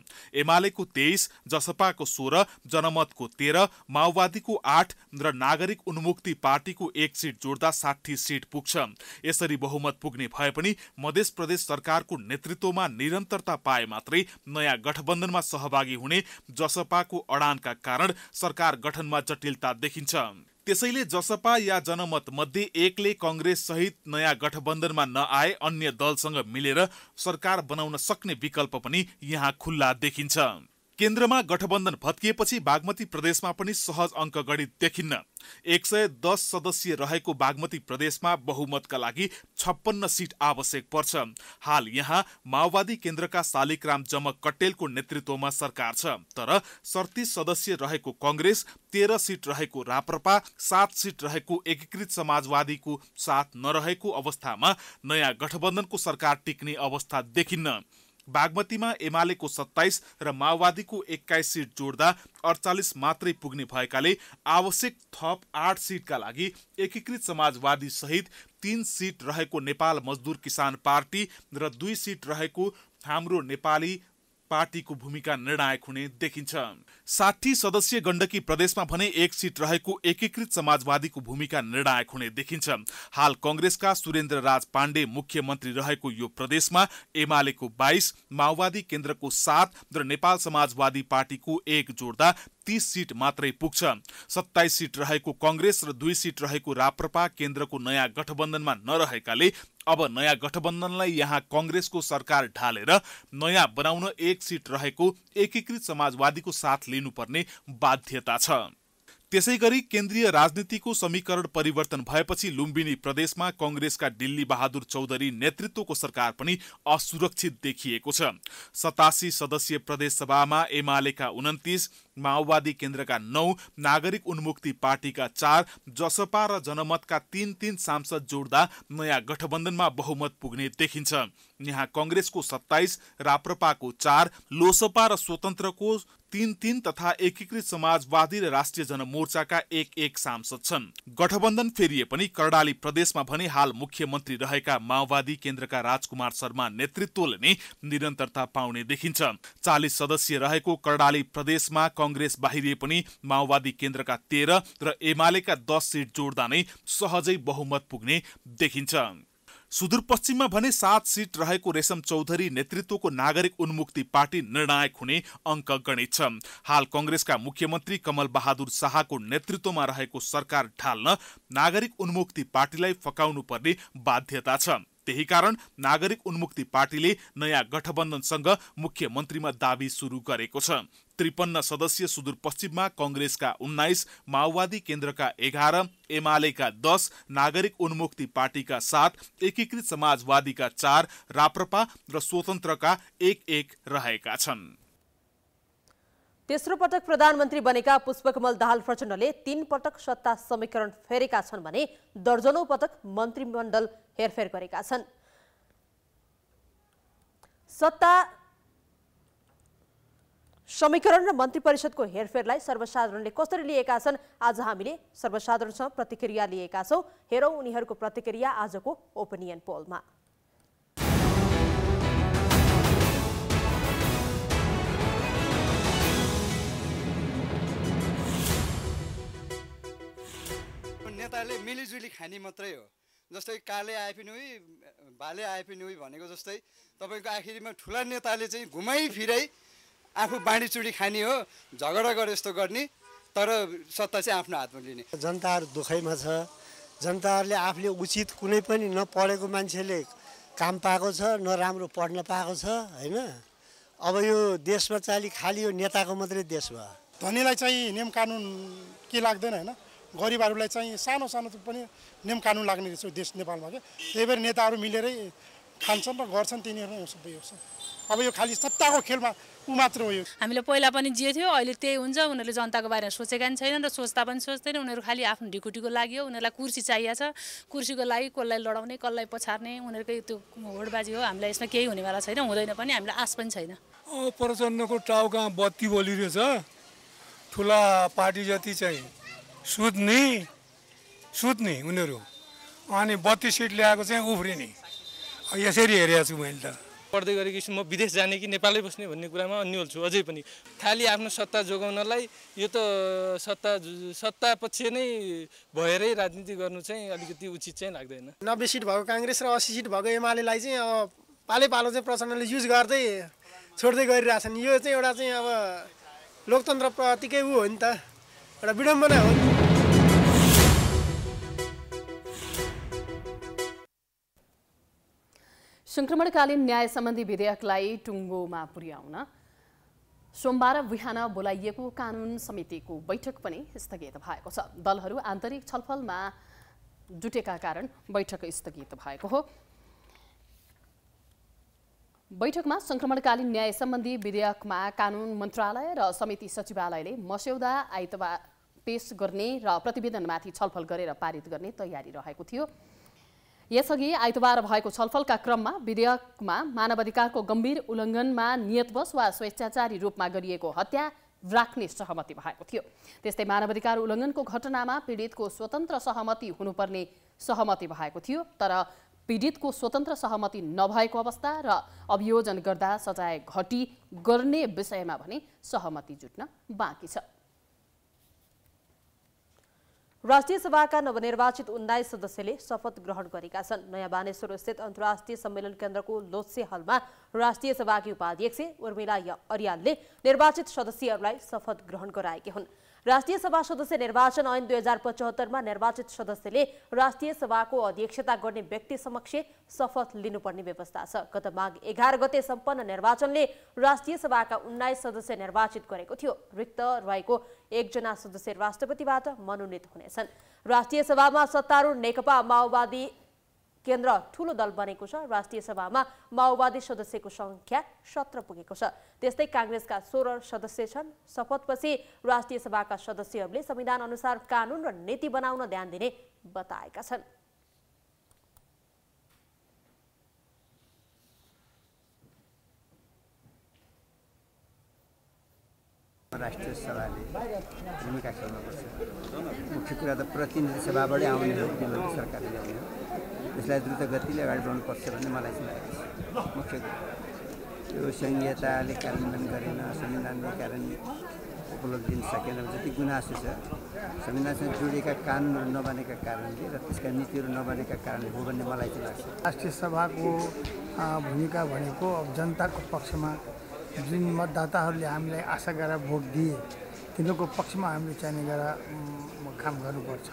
एमालेको तेइस जसपाको सोह्र जनमतको तेह्र माओवादीको आठ र नागरिक उन्मुक्ति पार्टीको एक सिट जोड्दा साठी सिट पुग्छ यसरी बहुमत पुग्ने भए पनि मधेस प्रदेश सरकारको नेतृत्वमा निरन्तरता पाए मात्रै नयाँ गठबन्धनमा सहभागी हुने जसपाको अडानका कारण सरकार गठनमा जटिलता देखिन्छ त्यसैले जसपा या जनमत मध्ये एकले कङ्ग्रेस सहित नयाँ गठबन्धनमा नआए अन्य दलसँग मिलेर सरकार बनाउन सक्ने विकल्प पनि यहाँ खुल्ला देखिन्छ केन्द्रमा गठबन्धन फत्किएपछि बागमती प्रदेशमा पनि सहज गणित देखिन्न एक सय दस सदस्यीय रहेको बागमती प्रदेशमा बहुमतका लागि छप्पन्न सिट आवश्यक पर्छ हाल यहाँ माओवादी केन्द्रका शालिकराम जमक कटेलको नेतृत्वमा सरकार छ तर सडतिस सदस्यीय रहेको कङ्ग्रेस तेह्र सिट रहेको राप्रपा सात सिट रहेको एकीकृत समाजवादीको साथ नरहेको अवस्थामा नयाँ गठबन्धनको सरकार टिक्ने अवस्था देखिन्न बागमतीमा एमालेको सत्ताइस र माओवादीको एक्काइस सिट जोड्दा अडचालिस मात्रै पुग्ने भएकाले आवश्यक थप आठ सिटका लागि एकीकृत समाजवादी सहित तीन सिट रहेको नेपाल मजदुर किसान पार्टी र दुई सिट रहेको हाम्रो नेपाली पार्टीको भूमिका निर्णायक हुने देखिन्छ साठी सदस्यीय गण्डकी प्रदेशमा भने एक सिट रहेको एकीकृत समाजवादीको भूमिका निर्णायक हुने देखिन्छ हाल कंग्रेसका सुरेन्द्र राज पाण्डे मुख्यमन्त्री रहेको यो प्रदेशमा एमालेको बाइस माओवादी केन्द्रको सात र नेपाल समाजवादी पार्टीको एक जोड्दा तीस सीट मात्रै पुग्छ सत्ताइस सिट रहेको कंग्रेस र दुई सिट रहेको राप्रपा केन्द्रको नयाँ गठबन्धनमा नरहेकाले अब नयाँ गठबन्धनलाई यहाँ कङ्ग्रेसको सरकार ढालेर नयाँ बनाउन एक सिट रहेको एकीकृत समाजवादीको साथ लिनुपर्ने बाध्यता छ त्यसै गरी केन्द्रीय राजनीतिको समीकरण परिवर्तन भएपछि लुम्बिनी प्रदेशमा कंग्रेसका दिल्ली बहादुर चौधरी नेतृत्वको सरकार पनि असुरक्षित देखिएको छ सतासी सदस्यीय प्रदेशसभामा एमालेका उन्तिस माओवादी केन्द्रका नौ नागरिक उन्मुक्ति पार्टीका चार जसपा र जनमतका तीन तीन सांसद जोड्दा नयाँ गठबन्धनमा बहुमत पुग्ने देखिन्छ यहाँ कंग्रेसको सत्ताइस राप्रपाको चार लोसपा र स्वतन्त्रको तीन तीन तथा एकीकृत समाजवादी र राष्ट्रिय जनमोर्चाका एक एक सांसद छन् गठबन्धन फेरिए पनि कर्णाली प्रदेशमा भने हाल मुख्यमन्त्री रहेका माओवादी केन्द्रका राजकुमार शर्मा नेतृत्वले नै निरन्तरता पाउने देखिन्छ चालिस सदस्यीय रहेको कर्णाली प्रदेशमा कंग्रेस बाहिरिए पनि माओवादी केन्द्रका तेह्र र एमालेका दस सिट जोड्दा नै सहजै बहुमत पुग्ने देखिन्छ सुदूरपश्चिममा भने सात सिट रहेको रेशम चौधरी नेतृत्वको नागरिक उन्मुक्ति पार्टी निर्णायक हुने अङ्क गणित छ हाल कङ्ग्रेसका मुख्यमन्त्री कमल बहादुर शाहको नेतृत्वमा रहेको सरकार ढाल्न नागरिक उन्मुक्ति पार्टीलाई फकाउनु पर्ने बाध्यता छ त्यही कारण नागरिक उन्मुक्ति पार्टीले नयाँ गठबन्धनसँग मुख्यमन्त्रीमा दावी सुरु गरेको छ त्रिपन्न सदस्यीय सुदूरपश्चिममा कङ्ग्रेसका उन्नाइस माओवादी केन्द्रका एघार एमालेका दस नागरिक उन्मुक्ति पार्टीका सात एकीकृत समाजवादीका चार राप्रपा र स्वतन्त्रका एक एक रहेका छन् तेस्रो पटक प्रधानमन्त्री बनेका पुष्पकमल दाहाल प्रचण्डले तीन पटक सत्ता समीकरण फेरेका छन् भने दर्जनौ पटक मन्त्रीमण्डल हेरफेर गरेका छन् सत्ता समीकरण र मन्त्री परिषदको हेरफेरलाई सर्वसाधारणले कसरी लिएका छन् आज हामीले सर्वसाधारणसँग प्रतिक्रिया लिएका छौँ हेरौँ उनीहरूको प्रतिक्रिया आजको ओपिनियन पोलमा नेताले मिलिजुली खाने मात्रै हो जस्तै काले आए पनि उही भाले आए पनि उही भनेको जस्तै तपाईँको आखिरीमा ठुला नेताले चाहिँ घुमाइ फिराइ आफू बाँडीचुडी खाने हो झगडा गरेर यस्तो गर्ने तर सत्ता चाहिँ आफ्नो हातमा लिने जनताहरू दुःखैमा छ जनताहरूले आफूले उचित कुनै पनि नपढेको मान्छेले काम पाएको छ नराम्रो पढ्न पाएको छ होइन अब यो देशमा चाहिँ अलिक खालि यो नेताको मात्रै देश भयो धनीलाई चाहिँ नियम कानुन के लाग्दैन होइन गरिबहरूलाई चाहिँ सानो सानो पनि नियम कानुन लाग्ने रहेछ देश नेपालमा क्या त्यही भएर नेताहरू मिलेरै खान्छन् र गर्छन् तिनीहरू सबै अब यो खालि सत्ताको खेलमा ऊ मात्र हो यो हामीले पहिला पनि जे थियो अहिले त्यही हुन्छ उनीहरूले जनताको बारेमा सोचेका नि छैनन् र सोच्दा पनि सोच्दैन उनीहरू खालि आफ्नो ढिकुटीको लागि हो उनीहरूलाई कुर्सी चाहिएको छ कुर्सीको लागि कसलाई लडाउने कसलाई पछार्ने उनीहरूकै त्यो होडबाजी हो हामीलाई यसमा केही हुनेवाला छैन हुँदैन पनि हामीलाई आश पनि छैन प्रचण्डको टाउका बत्ती बोलिरहेछ ठुला पार्टी जति चाहिँ सुत्ने सुत्ने उनीहरू अनि बत्ती सिट ल्याएको चाहिँ उफ्रिने यसरी हेरेको छु मैले त पढ्दै गरेकी छु म विदेश जाने कि नेपालै बस्ने भन्ने कुरामा अन्यल छु अझै पनि खालि आफ्नो सत्ता जोगाउनलाई यो त सत्ता सत्ता पक्ष नै भएरै राजनीति गर्नु चाहिँ अलिकति उचित चाहिँ लाग्दैन नब्बे सिट भएको काङ्ग्रेस र असी सिट भएको एमालेलाई चाहिँ अब पाले पालो चाहिँ प्रचण्डले युज गर्दै छोड्दै गरिरहेछन् यो चाहिँ एउटा चाहिँ अब लोकतन्त्र प्रतिकै ऊ हो नि त एउटा विडम्बना हो संक्रमणकालीन न्याय सम्बन्धी विधेयकलाई टुङ्गोमा पुर्याउन सोमबार बिहान बोलाइएको कानुन समितिको बैठक पनि स्थगित भएको छ दलहरू आन्तरिक छलफलमा जुटेका कारण बैठक स्थगित भएको हो बैठकमा संक्रमणकालीन न्याय सम्बन्धी विधेयकमा कानुन मन्त्रालय र समिति सचिवालयले मस्यौदा आइतबार पेश गर्ने र प्रतिवेदनमाथि छलफल गरेर पारित गर्ने तयारी रहेको थियो यसअघि आइतबार भएको छलफलका क्रममा विधेयकमा मानवाधिकारको गम्भीर उल्लङ्घनमा नियतवश वा स्वेच्छाचारी रूपमा गरिएको हत्या राख्ने सहमति भएको थियो त्यस्तै मानवाधिकार उल्लङ्घनको घटनामा पीडितको स्वतन्त्र सहमति हुनुपर्ने सहमति भएको थियो तर पीडितको स्वतन्त्र सहमति नभएको अवस्था र अभियोजन गर्दा सजाय घटी गर्ने विषयमा भने सहमति जुट्न बाँकी छ राष्ट्रिय सभाका नवनिर्वाचित उन्नाइस सदस्यले शपथ ग्रहण गरेका छन् नयाँ बानेश्वर स्थित अन्तर्राष्ट्रिय सम्मेलन केन्द्रको लोत्से हलमा राष्ट्रिय सभाकी उपाध्यक्ष उर्मिला अरियालले निर्वाचित सदस्यहरूलाई शपथ ग्रहण गराएकी हुन् राष्ट्रिय सभा सदस्य निर्वाचन ऐन दुई हजार पचहत्तरमा निर्वाचित सदस्यले राष्ट्रिय सभाको अध्यक्षता गर्ने व्यक्ति समक्ष शपथ लिनुपर्ने व्यवस्था छ गत माघ एघार गते सम्पन्न निर्वाचनले राष्ट्रिय सभाका उन्नाइस सदस्य निर्वाचित गरेको थियो रिक्त रहेको एकजना सदस्य राष्ट्रपतिबाट मनोनित हुनेछन् राष्ट्रिय सभामा सत्तारूढ नेकपा माओवादी केन्द्र ठूलो दल बनेको छ राष्ट्रिय सभामा माओवादी सदस्यको संख्या सत्र पुगेको छ त्यस्तै काङ्ग्रेसका सोह्र सदस्य छन् शपथपछि राष्ट्रिय सभाका सदस्यहरूले संविधान अनुसार कानुन र नीति बनाउन ध्यान दिने बताएका छन् राष्ट्रिय सभाले भूमिका खेल्नुपर्छ मुख्य कुरा त प्रतिनिधि सभाबाटै आउने हो सरकारले ल्याउने हो त्यसलाई द्रुत गतिले अगाडि पर्छ भन्ने मलाई चाहिँ लागेको छ मुख्य यो सङ्घीयताले कार्यान्वयन गरेन संविधानले कारण उपलब्धि दिन सकेन जति गुनासो छ संविधानसँग जोडिएका कानुनहरू नबनेका कारणले र त्यसका नीतिहरू नबनेका कारणले हो भन्ने मलाई चाहिँ लाग्छ राष्ट्रिय सभाको भूमिका भनेको अब जनताको पक्षमा जुन मतदाताहरूले हामीलाई आशा गरेर भोट दिए तिनीहरूको पक्षमा हामीले चाहिने गरेर काम गर्नुपर्छ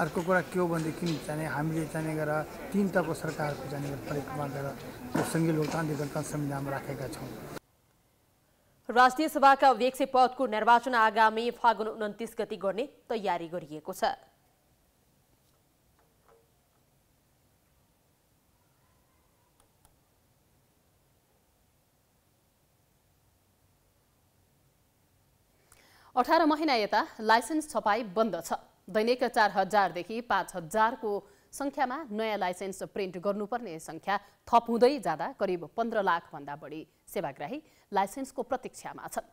अर्को कुरा के हो भनेदेखि चाहिँ हामीले चाहिँ गरेर तिन तहको सरकारको गरेर परिक्रमा गरेर त्यो सङ्घीय लोकतान्त्रिक गणतन्त्र संविधानमा राखेका छौँ राष्ट्रिय सभाका अध्यक्ष पदको निर्वाचन आगामी फागुन उन्तिस गति गर्ने तयारी गरिएको छ अठार महिना यता लाइसेन्स छपाई बन्द छ दैनिक चार हजारदेखि पाँच हजारको सङ्ख्यामा नयाँ लाइसेन्स प्रिन्ट गर्नुपर्ने सङ्ख्या थप हुँदै जाँदा करिब पन्ध्र लाखभन्दा बढी सेवाग्राही लाइसेन्सको प्रतीक्षामा छन्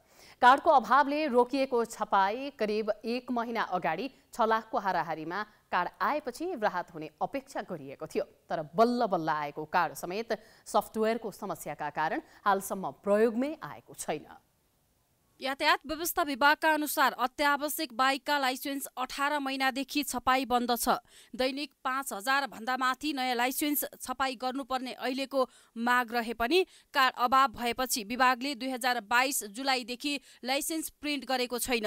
कार्डको अभावले रोकिएको छपाई करिब एक महिना अगाडि छ लाखको हाराहारीमा कार्ड आएपछि राहत हुने अपेक्षा गरिएको थियो तर बल्ल बल्ल आएको कार्ड समेत सफ्टवेयरको समस्याका कारण हालसम्म प्रयोगमै आएको छैन यातायात व्यवस्था विभागका अनुसार अत्यावश्यक बाइकका लाइसेन्स अठार महिनादेखि छपाई बन्द छ दैनिक पाँच हजारभन्दा माथि नयाँ लाइसेन्स छपाई गर्नुपर्ने अहिलेको माग रहे पनि कार अभाव भएपछि विभागले दुई हजार बाइस जुलाईदेखि लाइसेन्स प्रिन्ट गरेको छैन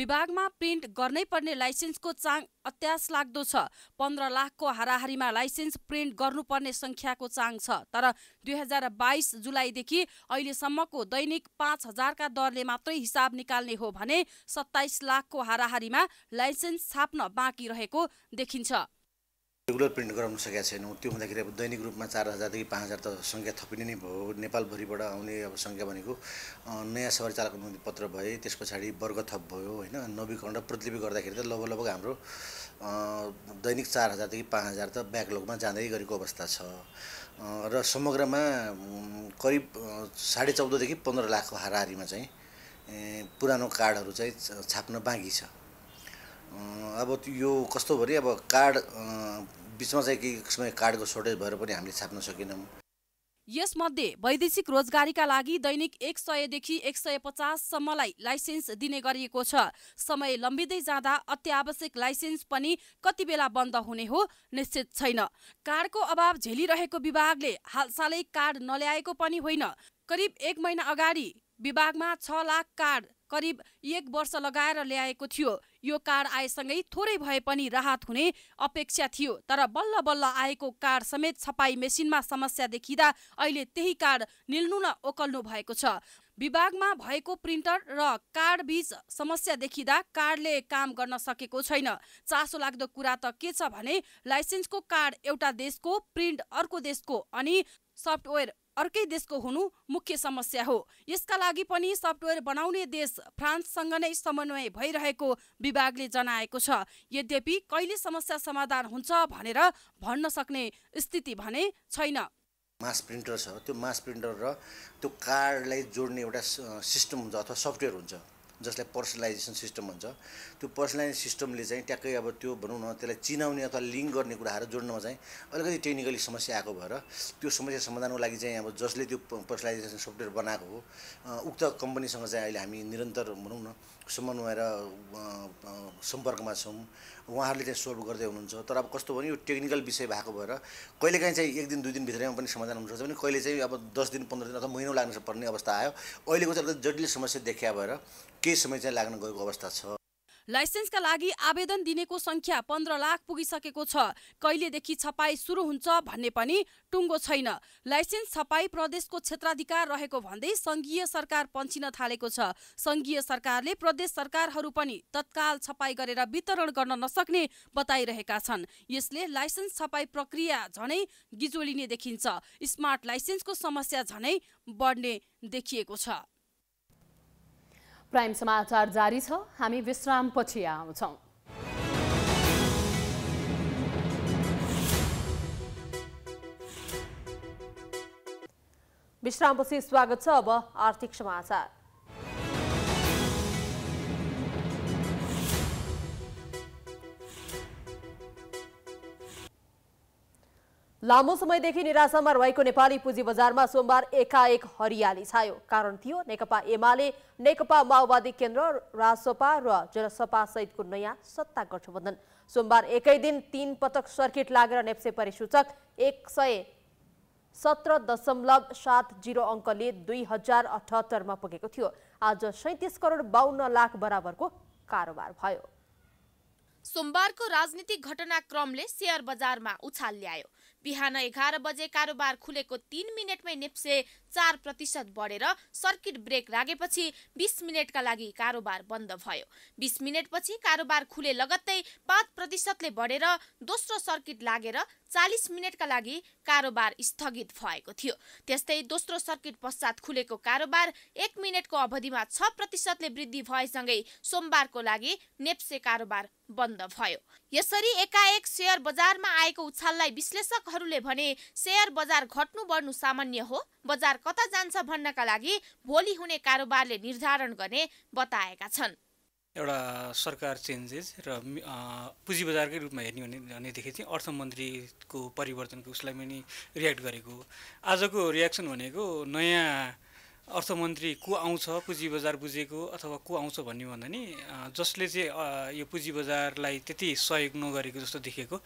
विभागमा प्रिन्ट गर्नै पर्ने लाइसेन्सको चाङ अत्यास लाग्दो छ पन्ध्र लाखको हाराहारीमा लाइसेन्स प्रिन्ट गर्नुपर्ने सङ्ख्याको चाङ छ तर दुई हजार बाइस जुलाईदेखि अहिलेसम्मको दैनिक पाँच हजारका दरले मात्र मात्रै हिसाब निकाल्ने हो भने सत्ताइस लाखको हाराहारीमा लाइसेन्स छाप्न बाँकी रहेको देखिन्छ रेगुलर प्रिन्ट गराउन सकेका छैनौँ त्यो हुँदाखेरि अब दैनिक रूपमा चार हजारदेखि पाँच हजार त सङ्ख्या थपिने नै भयो नेपालभरिबाट आउने अब सङ्ख्या भनेको नयाँ सवारी चालक अनुमति पत्र भए त्यस पछाडि वर्ग थप भयो होइन नवीकरण र प्रतिलिपि गर्दाखेरि त लगभग लगभग हाम्रो दैनिक चार हजारदेखि पाँच हजार त ब्याकलगमा जाँदै गरेको अवस्था छ र समग्रमा करिब साढे चौधदेखि पन्ध्र लाखको हाराहारीमा चाहिँ पुरानो कार्डहरू चाहिँ छाप्न बाँकी छ अब यो कस्तो भने अब कार्ड बिचमा चाहिँ केही किसिमको कार्डको सर्टेज भएर पनि हामीले छाप्न सकेनौँ यसमध्ये वैदेशिक रोजगारीका लागि दैनिक एक सयदेखि एक सय पचाससम्मलाई लाइसेन्स दिने गरिएको छ समय लम्बिँदै जाँदा अत्यावश्यक लाइसेन्स पनि कति बेला बन्द हुने हो निश्चित छैन कार्डको अभाव झेलिरहेको विभागले हालसालै कार्ड नल्याएको पनि होइन करिब एक महिना अगाडि विभागमा छ लाख कार्ड करिब एक वर्ष लगाएर ल्याएको थियो यो कार्ड आएसँगै थोरै भए पनि राहत हुने अपेक्षा थियो तर बल्ल बल्ल आएको कार्ड समेत छपाई मेसिनमा समस्या देखिँदा अहिले त्यही कार्ड निल्नु न ओकल्नु भएको छ विभागमा भएको प्रिन्टर र कार्ड बीच समस्या देखिँदा कार्डले काम गर्न सकेको छैन चासो लाग्दो कुरा त के छ भने लाइसेन्सको कार्ड एउटा देशको प्रिन्ट अर्को देशको अनि सफ्टवेयर अर्कै देशको हुनु मुख्य समस्या हो यसका लागि पनि सफ्टवेयर बनाउने देश फ्रान्ससँग नै समन्वय भइरहेको विभागले जनाएको छ यद्यपि कहिले समस्या समाधान हुन्छ भनेर भन्न सक्ने स्थिति भने छैन मास प्रिन्टर छ त्यो मास प्रिन्टर र त्यो कार्डलाई जोड्ने एउटा सिस्टम हुन्छ अथवा सफ्टवेयर हुन्छ जसलाई पर्सनलाइजेसन सिस्टम भन्छ त्यो पर्सनलाइज सिस्टमले चाहिँ ट्याक्कै अब त्यो भनौँ न त्यसलाई चिनाउने अथवा लिङ्क गर्ने कुराहरू जोड्नमा चाहिँ अलिकति टेक्निकली समस्या आएको भएर त्यो समस्या समाधानको लागि चाहिँ अब जसले त्यो पर्सनलाइजेसन सफ्टवेयर बनाएको हो उक्त कम्पनीसँग चाहिँ अहिले हामी निरन्तर भनौँ न समन्वय र सम्पर्कमा छौँ उहाँहरूले चाहिँ सोल्भ गर्दै हुनुहुन्छ तर अब कस्तो भने यो टेक्निकल विषय भएको भएर कहिलेकाहीँ चाहिँ एक दिन दुई दिनभित्रमा पनि समाधान हुनसक्छ भने कहिले चाहिँ अब दस दिन पन्ध्र दिन अथवा महिना लाग्न पर्ने अवस्था आयो अहिलेको चाहिँ अलिकति जटिल समस्या देखिया भएर केही समय चाहिँ लाग्न गएको अवस्था छ लाइसेन्सका लागि आवेदन दिनेको सङ्ख्या पन्ध्र लाख पुगिसकेको छ कहिलेदेखि छपाई सुरु हुन्छ भन्ने पनि टुङ्गो छैन लाइसेन्स छपाई प्रदेशको क्षेत्राधिकार रहेको भन्दै सङ्घीय सरकार पन्छिन थालेको छ सङ्घीय सरकारले प्रदेश सरकारहरू पनि तत्काल छपाई गरेर वितरण गर्न नसक्ने बताइरहेका छन् यसले लाइसेन्स छपाई प्रक्रिया झनै गिजोलिने देखिन्छ स्मार्ट लाइसेन्सको समस्या झनै बढ्ने देखिएको छ प्राइम समाचार जारी छ हामी विश्रामपछि आउँछौँ विश्रामपछि स्वागत छ अब आर्थिक समाचार लामो समयदेखि निराशामा रहेको नेपाली पुँजी बजारमा सोमबार एकाएक हरियाली छायो कारण थियो नेकपा एमाले नेकपा माओवादी केन्द्र राजसपा र जनसपा सहितको नयाँ सत्ता गठबन्धन सोमबार एकै दिन तीन पटक सर्किट लागेर नेप्से परिसूचक एक सय सत्र दशमलव सात जिरो अङ्कले दुई हजार अठहत्तरमा पुगेको थियो आज सैतिस करोड बाहन्न लाख बराबरको कारोबार भयो सोमबारको राजनीतिक घटनाक्रमले सेयर बजारमा उछाल ल्यायो बिहान एघार बजे कारोबार खुलेको तिन मिनटमै नेप्से चार प्रतिशत बढेर सर्किट ब्रेक लागेपछि बिस मिनटका लागि कारोबार बन्द भयो बिस मिनटपछि कारोबार खुले लगत्तै पाँच प्रतिशतले बढेर दोस्रो सर्किट लागेर चालिस मिनटका लागि कारोबार स्थगित भएको थियो त्यस्तै दोस्रो सर्किट पश्चात खुलेको कारोबार एक मिनटको अवधिमा छ प्रतिशतले वृद्धि भएसँगै सोमबारको लागि नेप्से कारोबार बन्द भयो यसरी एकाएक सेयर बजारमा आएको उछाललाई विश्लेषकहरूले भने सेयर बजार घट्नु बढ्नु सामान्य हो बजार कता जान्छ भन्नका लागि भोलि हुने कारोबारले निर्धारण गर्ने बताएका छन् एउटा सरकार चेन्जेस र पुँजी बजारकै रूपमा हेर्ने भने भनेदेखि चाहिँ अर्थमन्त्रीको परिवर्तनको उसलाई पनि रियाक्ट गरेको आजको रियाक्सन भनेको नयाँ अर्थमन्त्री को आउँछ पुँजी बजार बुझेको अथवा को आउँछ भन्ने भन्दा नि जसले चाहिँ यो पुँजी बजारलाई त्यति सहयोग नगरेको जस्तो देखेको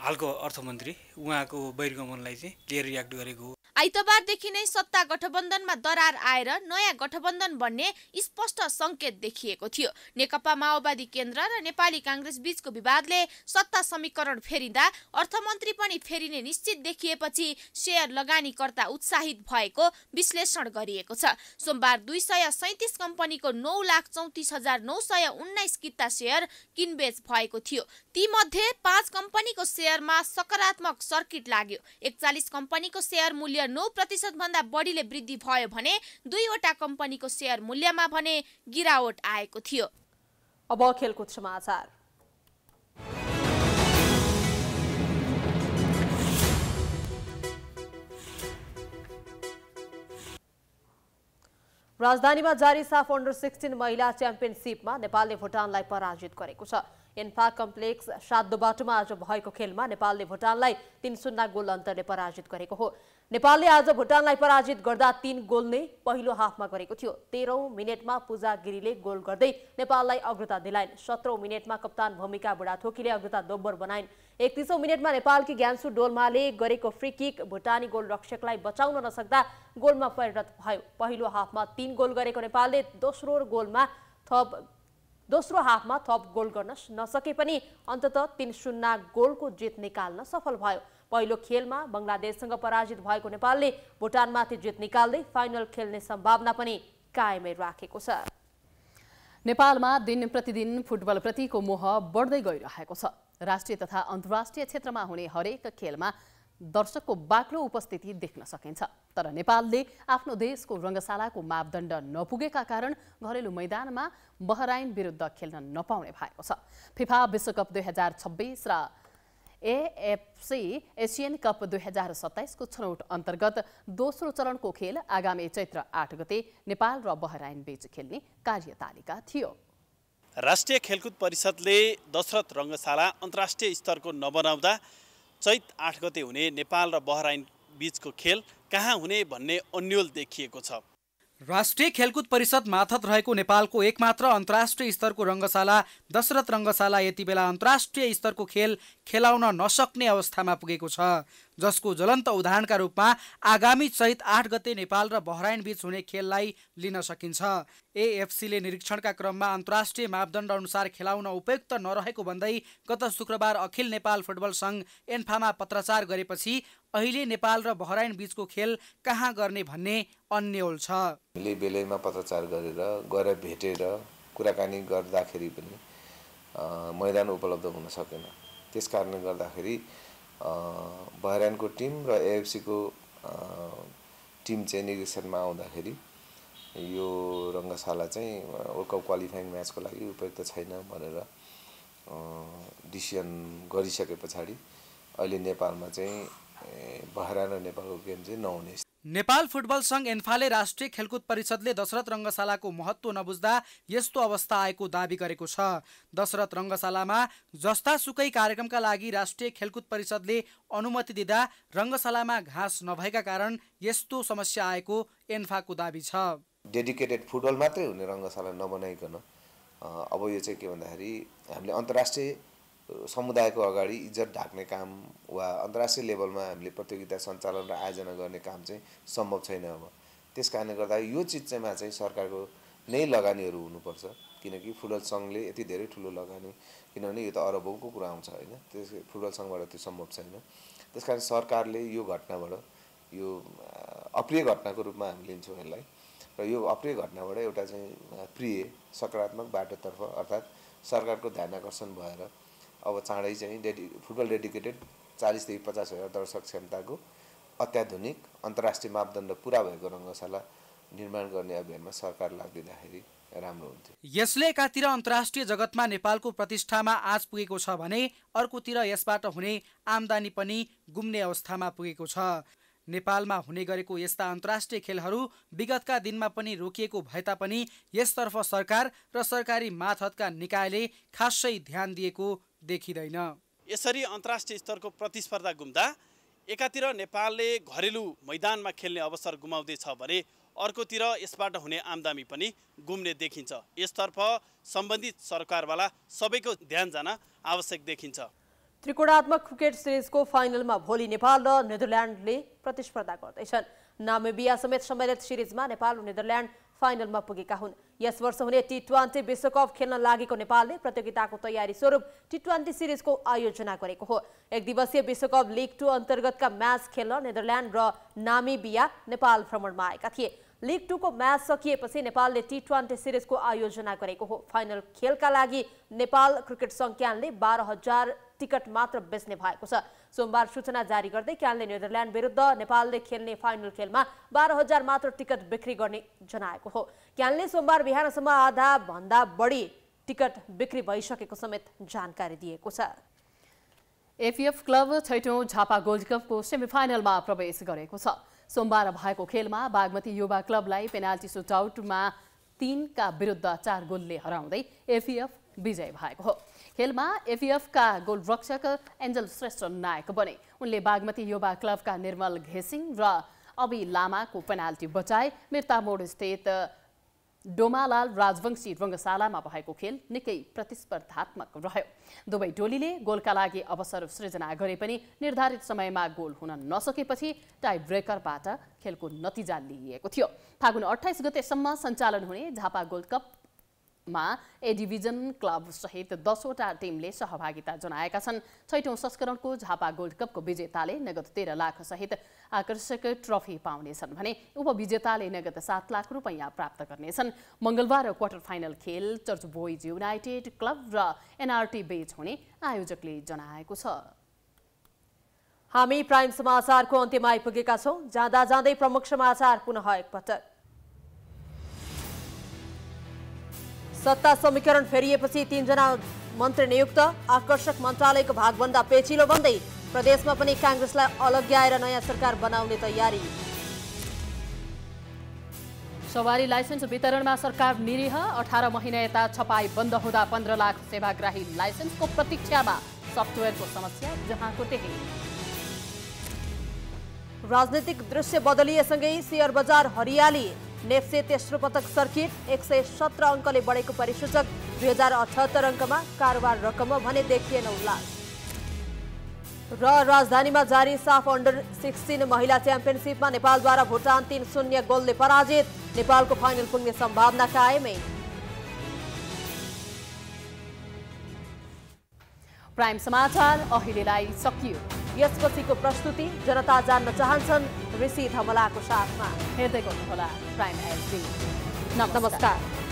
हालको अर्थमन्त्री उहाँको बहिर्गमनलाई चाहिँ लिएर रियाक्ट गरेको आइतबारदेखि नै सत्ता गठबन्धनमा दरार आएर नयाँ गठबन्धन बन्ने स्पष्ट सङ्केत देखिएको थियो नेकपा माओवादी केन्द्र र नेपाली काङ्ग्रेस बीचको विवादले सत्ता समीकरण फेरिँदा अर्थमन्त्री पनि फेरिने निश्चित देखिएपछि सेयर लगानीकर्ता उत्साहित भएको विश्लेषण गरिएको छ सोमबार दुई सय सैतिस कम्पनीको नौ लाख चौतिस हजार नौ सय उन्नाइस किता सेयर किनबेच भएको थियो तीमध्ये पाँच कम्पनीको सेयरमा सकारात्मक सर्किट लाग्यो एकचालिस कम्पनीको सेयर मूल्य नौ भन्दा बढीले वृद्धि भयो भने दुईवटा कम्पनीको सेयर मूल्यमा भने गिरावट आएको थियो अब खेलकुद समाचार राजधानीमा जारी साफ अन्डर सिक्सटिन महिला च्याम्पियनसिपमा नेपालले भुटानलाई पराजित गरेको छ इन्फा कम्प्लेक्स बाटोमा आज भएको खेलमा नेपालले भुटानलाई तीन शून्य गोल अन्तरले पराजित गरेको हो नेपालले आज भुटानलाई पराजित गर्दा तीन गोल नै पहिलो हाफमा गरेको थियो तेह्रौँ मिनटमा पूजा गिरीले गोल गर्दै नेपाललाई अग्रता दिलाइन् सत्रौँ मिनटमा कप्तान भूमिका बुढाथोकीले अग्रता दोब्बर बनाइन् एकतिसौँ मिनटमा नेपालकी ज्ञानसु डोल्माले गरेको फ्री किक भुटानी गोलरक्षकलाई बचाउन नसक्दा गोलमा परिणत भयो पहिलो हाफमा तीन गोल गरेको नेपालले दोस्रो गोलमा थप दोस्रो हाफमा थप गोल गर्न नसके पनि अन्तत तिन शून्य गोलको जित निकाल्न सफल भयो पहिलो खेलमा बङ्गलादेशसँग पराजित भएको नेपालले भुटानमाथि जित निकाल्दै फाइनल खेल्ने सम्भावना पनि कायमै राखेको छ नेपालमा दिन प्रतिदिन फुटबलप्रतिको मोह बढ्दै गइरहेको छ राष्ट्रिय तथा अन्तर्राष्ट्रिय क्षेत्रमा हुने हरेक खेलमा दर्शकको बाक्लो उपस्थिति देख्न सकिन्छ तर नेपालले आफ्नो देशको रङ्गशालाको मापदण्ड नपुगेका कारण घरेलु मैदानमा बहराइन विरुद्ध खेल्न नपाउने भएको छ फिफा विश्वकप दुई र एएफसी एसियन कप दुई हजार सत्ताइसको छनौट अन्तर्गत दोस्रो चरणको खेल आगामी चैत्र आठ गते नेपाल र बहराइन बीच खेल्ने कार्यतालिका थियो राष्ट्रिय खेलकुद परिषदले दशरथ रङ्गशाला अन्तर्राष्ट्रिय स्तरको नबनाउँदा चैत आठ गते हुने नेपाल र बहराइन बिचको खेल कहाँ हुने भन्ने अन्यल देखिएको छ राष्ट्रिय खेलकुद परिषद माथत रहेको नेपालको एकमात्र अन्तर्राष्ट्रिय स्तरको रङ्गशाला दशरथ रङ्गशाला यति बेला अन्तर्राष्ट्रिय स्तरको खेल खेलाउन नसक्ने अवस्थामा पुगेको छ जसको ज्वलन्त उदाहरणका रूपमा आगामी चैत आठ गते नेपाल र बहराइन बीच हुने खेललाई लिन सकिन्छ एएफसीले निरीक्षणका क्रममा अन्तर्राष्ट्रिय मापदण्ड अनुसार खेलाउन उपयुक्त नरहेको भन्दै गत शुक्रबार अखिल नेपाल फुटबल सङ्घ एन्फामा पत्राचार गरेपछि अहिले नेपाल र बहराइन बीचको खेल कहाँ गर्ने भन्ने अन्यल छ हामीले बेलैमा पत्राचार गरेर गएर भेटेर कुराकानी गर्दाखेरि पनि मैदान उपलब्ध हुन सकेन त्यस कारणले गर्दाखेरि बहरानको टिम र एएफसीको टिम चाहिँ निरीक्षणमा आउँदाखेरि यो रङ्गशाला चाहिँ वर्ल्ड कप क्वालिफाइङ म्याचको लागि उपयुक्त छैन भनेर डिसिजन गरिसके पछाडि अहिले नेपालमा चाहिँ बहरान र नेपालको गेम चाहिँ नहुने नेपाल फुटबल सङ्घ एन्फाले राष्ट्रिय खेलकुद परिषदले दशरथ रङ्गशालाको महत्त्व नबुझ्दा यस्तो अवस्था आएको दावी गरेको छ दशरथ रङ्गशालामा जस्तासुकै कार्यक्रमका लागि राष्ट्रिय खेलकुद परिषदले अनुमति दिँदा रङ्गशालामा घाँस नभएका कारण यस्तो समस्या आएको एन्फाको दावी छ डेडिकेटेड फुटबल मात्रै हुने रङ्गशाला नबनाइकन अब यो चाहिँ के भन्दाखेरि हामीले अन्तर्राष्ट्रिय समुदायको अगाडि इज्जत ढाक्ने काम वा अन्तर्राष्ट्रिय लेभलमा हामीले प्रतियोगिता सञ्चालन र आयोजना गर्ने काम चाहिँ सम्भव छैन अब त्यस कारणले गर्दा यो चाहिँमा चाहिँ सरकारको नै लगानीहरू हुनुपर्छ किनकि फुटबल सङ्घले यति धेरै ठुलो लगानी किनभने यो त अरबौँको कुरा आउँछ होइन त्यस फुटबल सङ्घबाट त्यो सम्भव छैन त्यस कारण सरकारले यो घटनाबाट यो अप्रिय घटनाको रूपमा हामी लिन्छौँ यसलाई र यो अप्रिय घटनाबाट एउटा चाहिँ प्रिय सकारात्मक बाटोतर्फ अर्थात् सरकारको ध्यान आकर्षण भएर अब चाँडै चाहिँ डेडि फुटबल डेडिकेटेड चालिसदेखि पचास हजार दर्शक क्षमताको अत्याधुनिक अन्तर्राष्ट्रिय मापदण्ड पुरा भएको रङ्गशाला निर्माण गर्ने अभियानमा सरकार लागिदिँदाखेरि राम्रो हुन्थ्यो यसले एकातिर अन्तर्राष्ट्रिय जगतमा नेपालको प्रतिष्ठामा आज पुगेको छ भने अर्कोतिर यसबाट हुने आमदानी पनि गुम्ने अवस्थामा पुगेको छ नेपालमा हुने गरेको यस्ता अन्तर्राष्ट्रिय खेलहरू विगतका दिनमा पनि रोकिएको भए तापनि यसतर्फ सरकार र सरकारी माथतका निकायले खासै ध्यान दिएको देखिँदैन यसरी अन्तर्राष्ट्रिय स्तरको प्रतिस्पर्धा गुम्दा एकातिर नेपालले घरेलु मैदानमा खेल्ने अवसर गुमाउँदैछ भने अर्कोतिर यसबाट हुने आमदामी पनि गुम्ने देखिन्छ यसतर्फ सम्बन्धित सरकारवाला सबैको ध्यान जान आवश्यक देखिन्छ त्रिकोणात्मक क्रिकेट सिरिजको फाइनलमा भोलि नेपाल र नेदरल्यान्डले प्रतिस्पर्धा गर्दैछन् नामेबिया समेत सम्मेलित सिरिजमा नेपाल र नेदरल्यान्ड फाइनलमा पुगेका हुन् यस वर्ष हुने टी ट्वेन्टी विश्वकप खेल्न लागेको नेपालले प्रतियोगिताको तयारी स्वरूप टी ट्वेन्टी सिरिजको आयोजना गरेको हो एक दिवसीय विश्वकप लिग टू अन्तर्गतका म्याच खेल्न नेदरल्यान्ड र नामिबिया नेपाल भ्रमणमा आएका थिए लिग टूको म्याच सकिएपछि नेपालले टी ट्वेन्टी सिरिजको आयोजना गरेको हो फाइनल खेलका लागि नेपाल क्रिकेट सङ्ख्यानले बाह्र हजार टिकट मात्र बेच्ने भएको छ सोमबार सूचना जारी गर्दै क्यानले नेदरल्यान्ड विरुद्ध नेपालले खेल्ने फाइनल खेलमा बाह्र हजार मात्र टिकट बिक्री गर्ने जनाएको हो क्यानले सोमबार बिहानसम्म आधा भन्दा बढी टिकट बिक्री भइसकेको समेत जानकारी दिएको छ एफएफ क्लब छैटौँ झापा गोल्ड कपको सेमिफाइनलमा प्रवेश गरेको छ सोमबार भएको खेलमा बागमती युवा क्लबलाई पेनाल्टी सुटआउटमा तिनका विरुद्ध चार गोलले हराउँदै एफएफ विजय भएको हो खेलमा एफिएफका गोलरक्षक एन्जल श्रेष्ठ नायक बने उनले बागमती युवा क्लबका निर्मल घेसिङ र अवि लामाको पेनाल्टी बचाए स्थित डोमालाल राजवंशी रङ्गशालामा भएको खेल निकै प्रतिस्पर्धात्मक रह्यो दुवै टोलीले गोलका लागि अवसर सृजना गरे पनि निर्धारित समयमा गोल हुन नसकेपछि टाई ब्रेकरबाट खेलको नतिजा लिइएको थियो फागुन अठाइस गतेसम्म सञ्चालन हुने झापा गोल्ड कप मा ए डिभिजन क्लब सहित दसवटा टिमले सहभागिता जनाएका छन् छैटौँ संस्करणको झापा गोल्ड कपको विजेताले नगद तेह्र लाख सहित आकर्षक ट्रफी पाउनेछन् भने उपविजेताले नगद सात लाख रुपैयाँ प्राप्त गर्नेछन् मङ्गलबार क्वार्टर फाइनल खेल चर्च बोइज युनाइटेड क्लब र एनआरटी बेच हुने आयोजकले जनाएको छ हामी प्राइम समाचारको अन्त्यमा आइपुगेका छौँ जाँदा जाँदै प्रमुख समाचार पुनः एकपटक सत्ता समीकरण फेरिएपछि तीनजना मन्त्री नियुक्त आकर्षक मन्त्रालयको भागभन्दा पेचिलो भन्दै प्रदेशमा पनि काङ्ग्रेसलाई अलग्याएर नयाँ सरकार बनाउने तयारी सवारी लाइसेन्स वितरणमा सरकार निरीह अठार महिना यता छपाई बन्द हुँदा पन्ध्र लाख सेवाग्राही लाइसेन्सको प्रतीक्षामा सफ्टवेयरको समस्या जहाँको त्यही राजनीतिक दृश्य बदलिएसँगै सेयर बजार हरियाली नेप्से तेस्रो पटक सर्किट एक सय सत्र अङ्कले बढेको परिसूचक दुई हजार अठहत्तर अङ्कमा कारोबार रकम भने देखिएन उल्लास र राजधानीमा जारी साफ अन्डर सिक्सटिन महिला च्याम्पियनसिपमा नेपालद्वारा भुटान तिन शून्य गोलले पराजित नेपालको फाइनल पुग्ने सम्भावना कायमै प्राइम समाचार अहिलेलाई सकियो यसपछिको प्रस्तुति जनता जान्न चाहन्छन् ऋषि धमला को हेर्दै में प्राइम एलजी नमस्कार